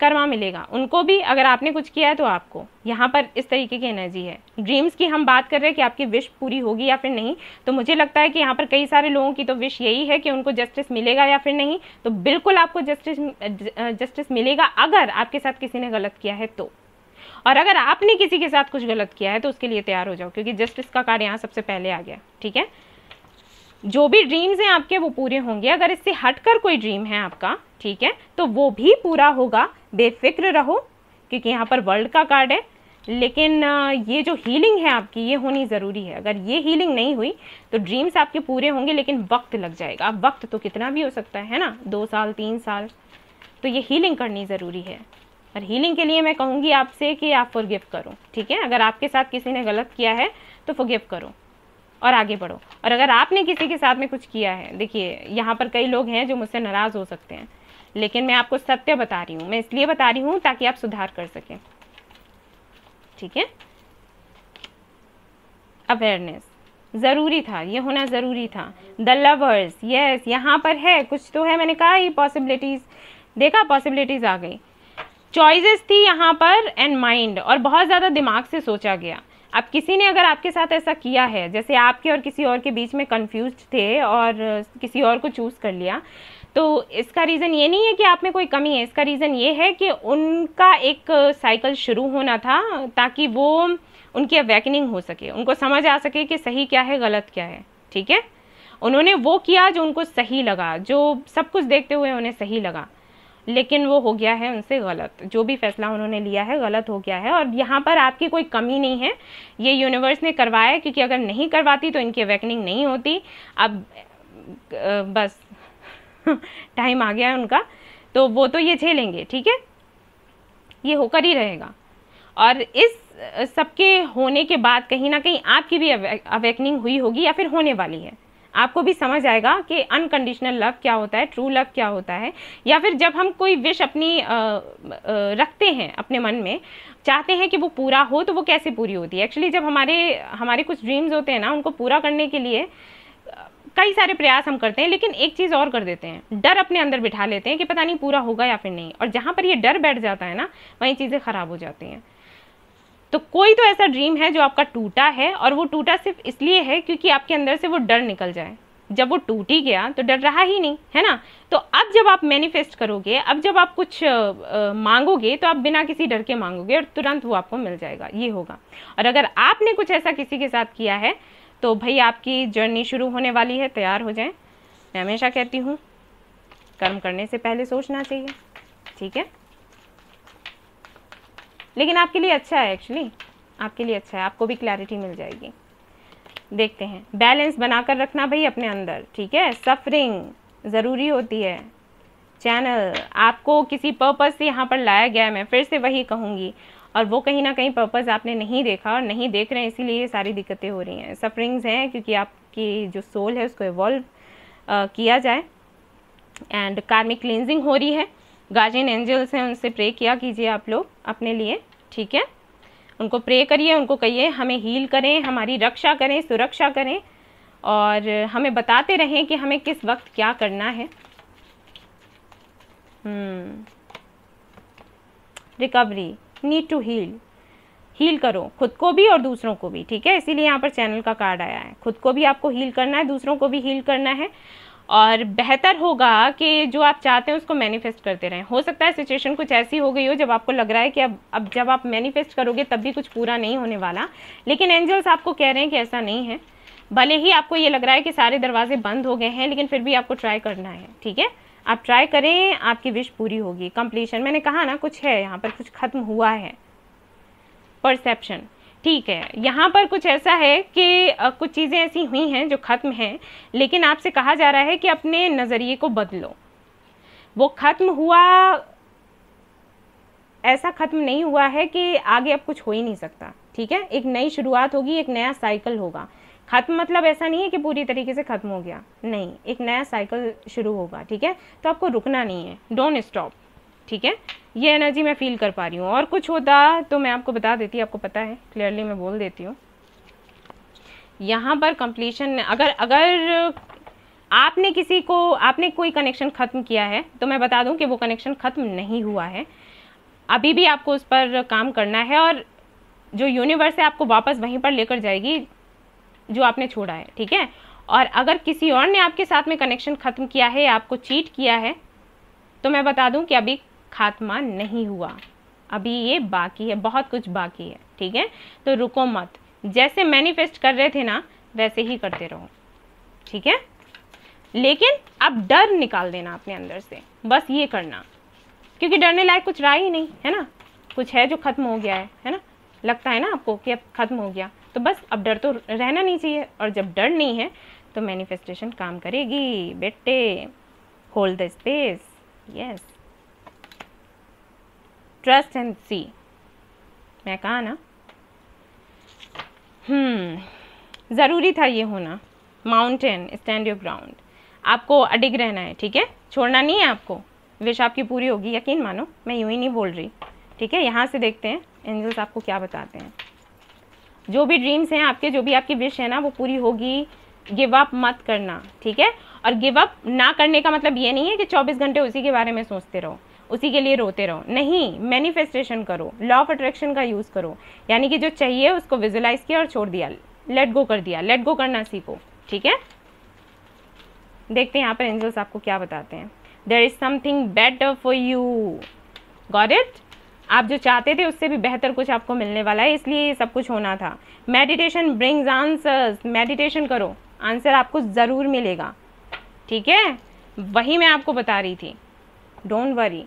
कर्मा मिलेगा उनको भी अगर आपने कुछ किया है तो आपको यहाँ पर इस तरीके की एनर्जी है ड्रीम्स की हम बात कर रहे हैं कि आपकी विश पूरी होगी या फिर नहीं तो मुझे लगता है कि यहाँ पर कई सारे लोगों की तो विश यही है कि उनको जस्टिस मिलेगा या फिर नहीं तो बिल्कुल आपको जस्टिस जस्टिस मिलेगा अगर आपके साथ किसी ने गलत किया है तो और अगर आपने किसी के साथ कुछ गलत किया है तो उसके लिए तैयार हो जाओ क्योंकि जस्टिस का कार्ड यहाँ सबसे पहले आ गया ठीक है जो भी ड्रीम्स हैं आपके वो पूरे होंगे अगर इससे हटकर कोई ड्रीम है आपका ठीक है तो वो भी पूरा होगा बेफिक्र रहो क्योंकि यहाँ पर वर्ल्ड का कार्ड है लेकिन ये जो हीलिंग है आपकी ये होनी ज़रूरी है अगर ये हीलिंग नहीं हुई तो ड्रीम्स आपके पूरे होंगे लेकिन वक्त लग जाएगा अब वक्त तो कितना भी हो सकता है ना दो साल तीन साल तो ये हीलिंग करनी ज़रूरी है और हीलिंग के लिए मैं कहूँगी आपसे कि आप फॉरगिव करो ठीक है अगर आपके साथ किसी ने गलत किया है तो फॉरगिव करो और आगे बढ़ो और अगर आपने किसी के साथ में कुछ किया है देखिए यहाँ पर कई लोग हैं जो मुझसे नाराज़ हो सकते हैं लेकिन मैं आपको सत्य बता रही हूँ मैं इसलिए बता रही हूँ ताकि आप सुधार कर सकें ठीक है अवेयरनेस ज़रूरी था ये होना ज़रूरी था द लवर्स यस यहाँ पर है कुछ तो है मैंने कहा ये पॉसिबिलिटीज़ देखा पॉसिबिलिटीज़ आ गई चॉइसेस थी यहाँ पर एंड माइंड और बहुत ज़्यादा दिमाग से सोचा गया अब किसी ने अगर आपके साथ ऐसा किया है जैसे आपके और किसी और के बीच में कंफ्यूज थे और किसी और को चूज़ कर लिया तो इसका रीज़न ये नहीं है कि आप में कोई कमी है इसका रीज़न ये है कि उनका एक साइकिल शुरू होना था ताकि वो उनकी अवैकनिंग हो सके उनको समझ आ सके कि सही क्या है गलत क्या है ठीक है उन्होंने वो किया जो उनको सही लगा जो सब कुछ देखते हुए उन्हें सही लगा लेकिन वो हो गया है उनसे गलत जो भी फैसला उन्होंने लिया है गलत हो गया है और यहाँ पर आपकी कोई कमी नहीं है ये यूनिवर्स ने करवाया क्योंकि अगर नहीं करवाती तो इनकी अवेकनिंग नहीं होती अब बस टाइम <laughs> आ गया है उनका तो वो तो ये झेलेंगे ठीक है ये होकर ही रहेगा और इस सबके होने के बाद कहीं ना कहीं आपकी भी अवेकनिंग हुई होगी या फिर होने वाली है आपको भी समझ आएगा कि अनकंडीशनल लव क्या होता है ट्रू लव क्या होता है या फिर जब हम कोई विश अपनी आ, आ, रखते हैं अपने मन में चाहते हैं कि वो पूरा हो तो वो कैसे पूरी होती है एक्चुअली जब हमारे हमारे कुछ ड्रीम्स होते हैं ना उनको पूरा करने के लिए कई सारे प्रयास हम करते हैं लेकिन एक चीज़ और कर देते हैं डर अपने अंदर बिठा लेते हैं कि पता नहीं पूरा होगा या फिर नहीं और जहाँ पर ये डर बैठ जाता है ना वहीं चीज़ें ख़राब हो जाती हैं तो कोई तो ऐसा ड्रीम है जो आपका टूटा है और वो टूटा सिर्फ इसलिए है क्योंकि आपके अंदर से वो डर निकल जाए जब वो टूट ही गया तो डर रहा ही नहीं है ना तो अब जब आप मैनिफेस्ट करोगे अब जब आप कुछ आ, मांगोगे तो आप बिना किसी डर के मांगोगे और तुरंत वो आपको मिल जाएगा ये होगा और अगर आपने कुछ ऐसा किसी के साथ किया है तो भाई आपकी जर्नी शुरू होने वाली है तैयार हो जाए मैं हमेशा कहती हूँ कर्म करने से पहले सोचना चाहिए ठीक है लेकिन आपके लिए अच्छा है एक्चुअली आपके लिए अच्छा है आपको भी क्लैरिटी मिल जाएगी देखते हैं बैलेंस बनाकर रखना भाई अपने अंदर ठीक है सफरिंग ज़रूरी होती है चैनल आपको किसी पर्पज़ से यहाँ पर लाया गया है मैं फिर से वही कहूँगी और वो कहीं ना कहीं पर्पज़ आपने नहीं देखा और नहीं देख रहे हैं इसीलिए ये सारी दिक्कतें हो रही हैं सफरिंग्स हैं क्योंकि आपकी जो सोल है उसको इवॉल्व किया जाए एंड कार्मिक क्लिनजिंग हो रही है गार्जियन एंजल्स हैं उनसे प्रे किया कीजिए आप लोग अपने लिए ठीक है उनको प्रे करिए उनको कहिए हमें हील करें हमारी रक्षा करें सुरक्षा करें और हमें बताते रहें कि हमें किस वक्त क्या करना है recovery need to heal heal करो खुद को भी और दूसरों को भी ठीक है इसीलिए यहाँ पर चैनल का कार्ड आया है खुद को भी आपको हील करना है दूसरों को भी हील करना है और बेहतर होगा कि जो आप चाहते हैं उसको मैनिफेस्ट करते रहें हो सकता है सिचुएशन कुछ ऐसी हो गई हो जब आपको लग रहा है कि अब अब जब आप मैनिफेस्ट करोगे तब भी कुछ पूरा नहीं होने वाला लेकिन एंजल्स आपको कह रहे हैं कि ऐसा नहीं है भले ही आपको ये लग रहा है कि सारे दरवाजे बंद हो गए हैं लेकिन फिर भी आपको ट्राई करना है ठीक है आप ट्राई करें आपकी विश पूरी होगी कंप्लीशन मैंने कहा ना कुछ है यहाँ पर कुछ ख़त्म हुआ है परसेप्शन ठीक है यहाँ पर कुछ ऐसा है कि कुछ चीज़ें ऐसी हुई हैं जो ख़त्म हैं लेकिन आपसे कहा जा रहा है कि अपने नज़रिए को बदलो वो ख़त्म हुआ ऐसा ख़त्म नहीं हुआ है कि आगे अब कुछ हो ही नहीं सकता ठीक है एक नई शुरुआत होगी एक नया साइकिल होगा ख़त्म मतलब ऐसा नहीं है कि पूरी तरीके से ख़त्म हो गया नहीं एक नया साइकिल शुरू होगा ठीक है तो आपको रुकना नहीं है डोंट स्टॉप ठीक है ये एनर्जी मैं फील कर पा रही हूँ और कुछ होता तो मैं आपको बता देती आपको पता है क्लियरली मैं बोल देती हूँ यहाँ पर कंप्लीशन अगर अगर आपने किसी को आपने कोई कनेक्शन ख़त्म किया है तो मैं बता दूं कि वो कनेक्शन ख़त्म नहीं हुआ है अभी भी आपको उस पर काम करना है और जो यूनिवर्स है आपको वापस वहीं पर लेकर जाएगी जो आपने छोड़ा है ठीक है और अगर किसी और ने आपके साथ में कनेक्शन ख़त्म किया है या आपको चीट किया है तो मैं बता दूं कि अभी खात्मा नहीं हुआ अभी ये बाकी है बहुत कुछ बाकी है ठीक है तो रुको मत जैसे मैनिफेस्ट कर रहे थे ना वैसे ही करते रहो ठीक है लेकिन अब डर निकाल देना अपने अंदर से बस ये करना क्योंकि डरने लायक कुछ रहा ही नहीं है ना कुछ है जो ख़त्म हो गया है है ना लगता है ना आपको कि अब ख़त्म हो गया तो बस अब डर तो रहना नहीं चाहिए और जब डर नहीं है तो मैनिफेस्टेशन काम करेगी बेटे hold the space yes trust and see मैं कहा ना हम्म ज़रूरी था ये होना माउंटेन स्टैंड योर ग्राउंड आपको अडिग रहना है ठीक है छोड़ना नहीं है आपको विश आपकी पूरी होगी यकीन मानो मैं यूं ही नहीं बोल रही ठीक है यहाँ से देखते हैं एंजल्स आपको क्या बताते हैं जो भी ड्रीम्स हैं आपके जो भी आपकी विश है ना वो पूरी होगी गिव अप मत करना ठीक है और गिव अप ना करने का मतलब ये नहीं है कि 24 घंटे उसी के बारे में सोचते रहो उसी के लिए रोते रहो नहीं मैनिफेस्टेशन करो लॉ ऑफ अट्रैक्शन का यूज़ करो यानी कि जो चाहिए उसको विजुलाइज किया और छोड़ दिया लेट गो कर दिया लेट गो करना सीखो ठीक है देखते हैं यहाँ पर एंजल्स आपको क्या बताते हैं there is something better for you go for it आप जो चाहते थे उससे भी बेहतर कुछ आपको मिलने वाला है इसलिए ये सब कुछ होना था मेडिटेशन ब्रिंग्स आंसर्स मेडिटेशन करो आंसर आपको ज़रूर मिलेगा ठीक है वही मैं आपको बता रही थी डोंट वरी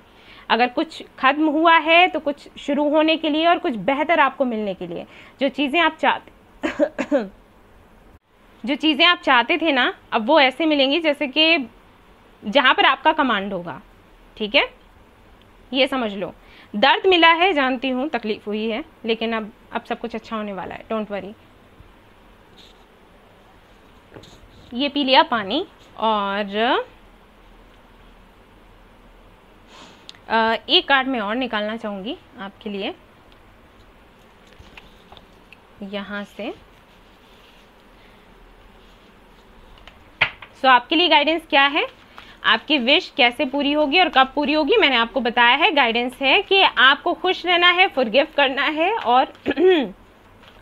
अगर कुछ ख़त्म हुआ है तो कुछ शुरू होने के लिए और कुछ बेहतर आपको मिलने के लिए जो चीज़ें आप चाहते <coughs> जो चीज़ें आप चाहते थे ना अब वो ऐसे मिलेंगी जैसे कि जहाँ पर आपका कमांड होगा ठीक है ये समझ लो दर्द मिला है जानती हूँ तकलीफ़ हुई है लेकिन अब अब सब कुछ अच्छा होने वाला है डोंट वरी ये पी लिया पानी और एक कार्ड मैं और निकालना चाहूँगी आपके लिए यहाँ से सो so, आपके लिए गाइडेंस क्या है आपकी विश कैसे पूरी होगी और कब पूरी होगी मैंने आपको बताया है गाइडेंस है कि आपको खुश रहना है फुरगिव करना है और <clears throat>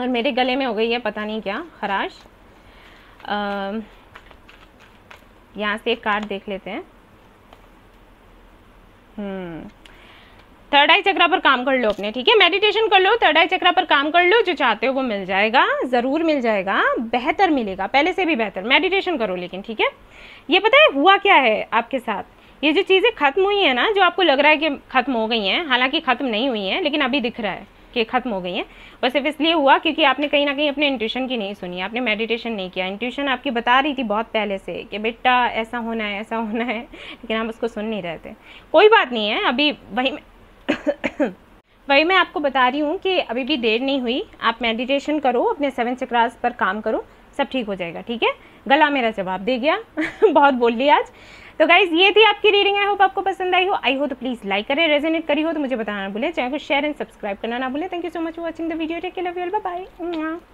और मेरे गले में हो गई है पता नहीं क्या खराश यहाँ से एक कार्ड देख लेते हैं थर्ड आई चक्रा पर काम कर लो अपने ठीक है मेडिटेशन कर लो थर्ड आई चक्रा पर काम कर लो जो चाहते हो वो मिल जाएगा ज़रूर मिल जाएगा बेहतर मिलेगा पहले से भी बेहतर मेडिटेशन करो लेकिन ठीक है ये पता है हुआ क्या है आपके साथ ये जो चीज़ें खत्म हुई हैं ना जो आपको लग रहा है कि खत्म हो गई हैं हालांकि खत्म नहीं हुई हैं लेकिन अभी दिख रहा है के ख़त्म हो गई हैं वह सिर्फ इसलिए हुआ क्योंकि आपने कहीं ना कहीं अपने इंट्यूशन की नहीं सुनी आपने मेडिटेशन नहीं किया इंट्यूशन आपकी बता रही थी बहुत पहले से कि बेटा ऐसा होना है ऐसा होना है लेकिन आप उसको सुन नहीं रहे थे कोई बात नहीं है अभी वही <coughs> वही मैं आपको बता रही हूँ कि अभी भी देर नहीं हुई आप मेडिटेशन करो अपने सेवन चक्रास पर काम करो सब ठीक हो जाएगा ठीक है गला मेरा जवाब दे गया <laughs> बहुत बोल लिया आज तो गाइज ये थी आपकी रीडिंग आई होप आपको पसंद आई हो आई हो तो प्लीज़ लाइक करें रेजोनेट करी हो तो मुझे बताना भूलें चाहे को शेयर एंड सब्सक्राइब करना ना भूलें thank you so much watching the video take love you bye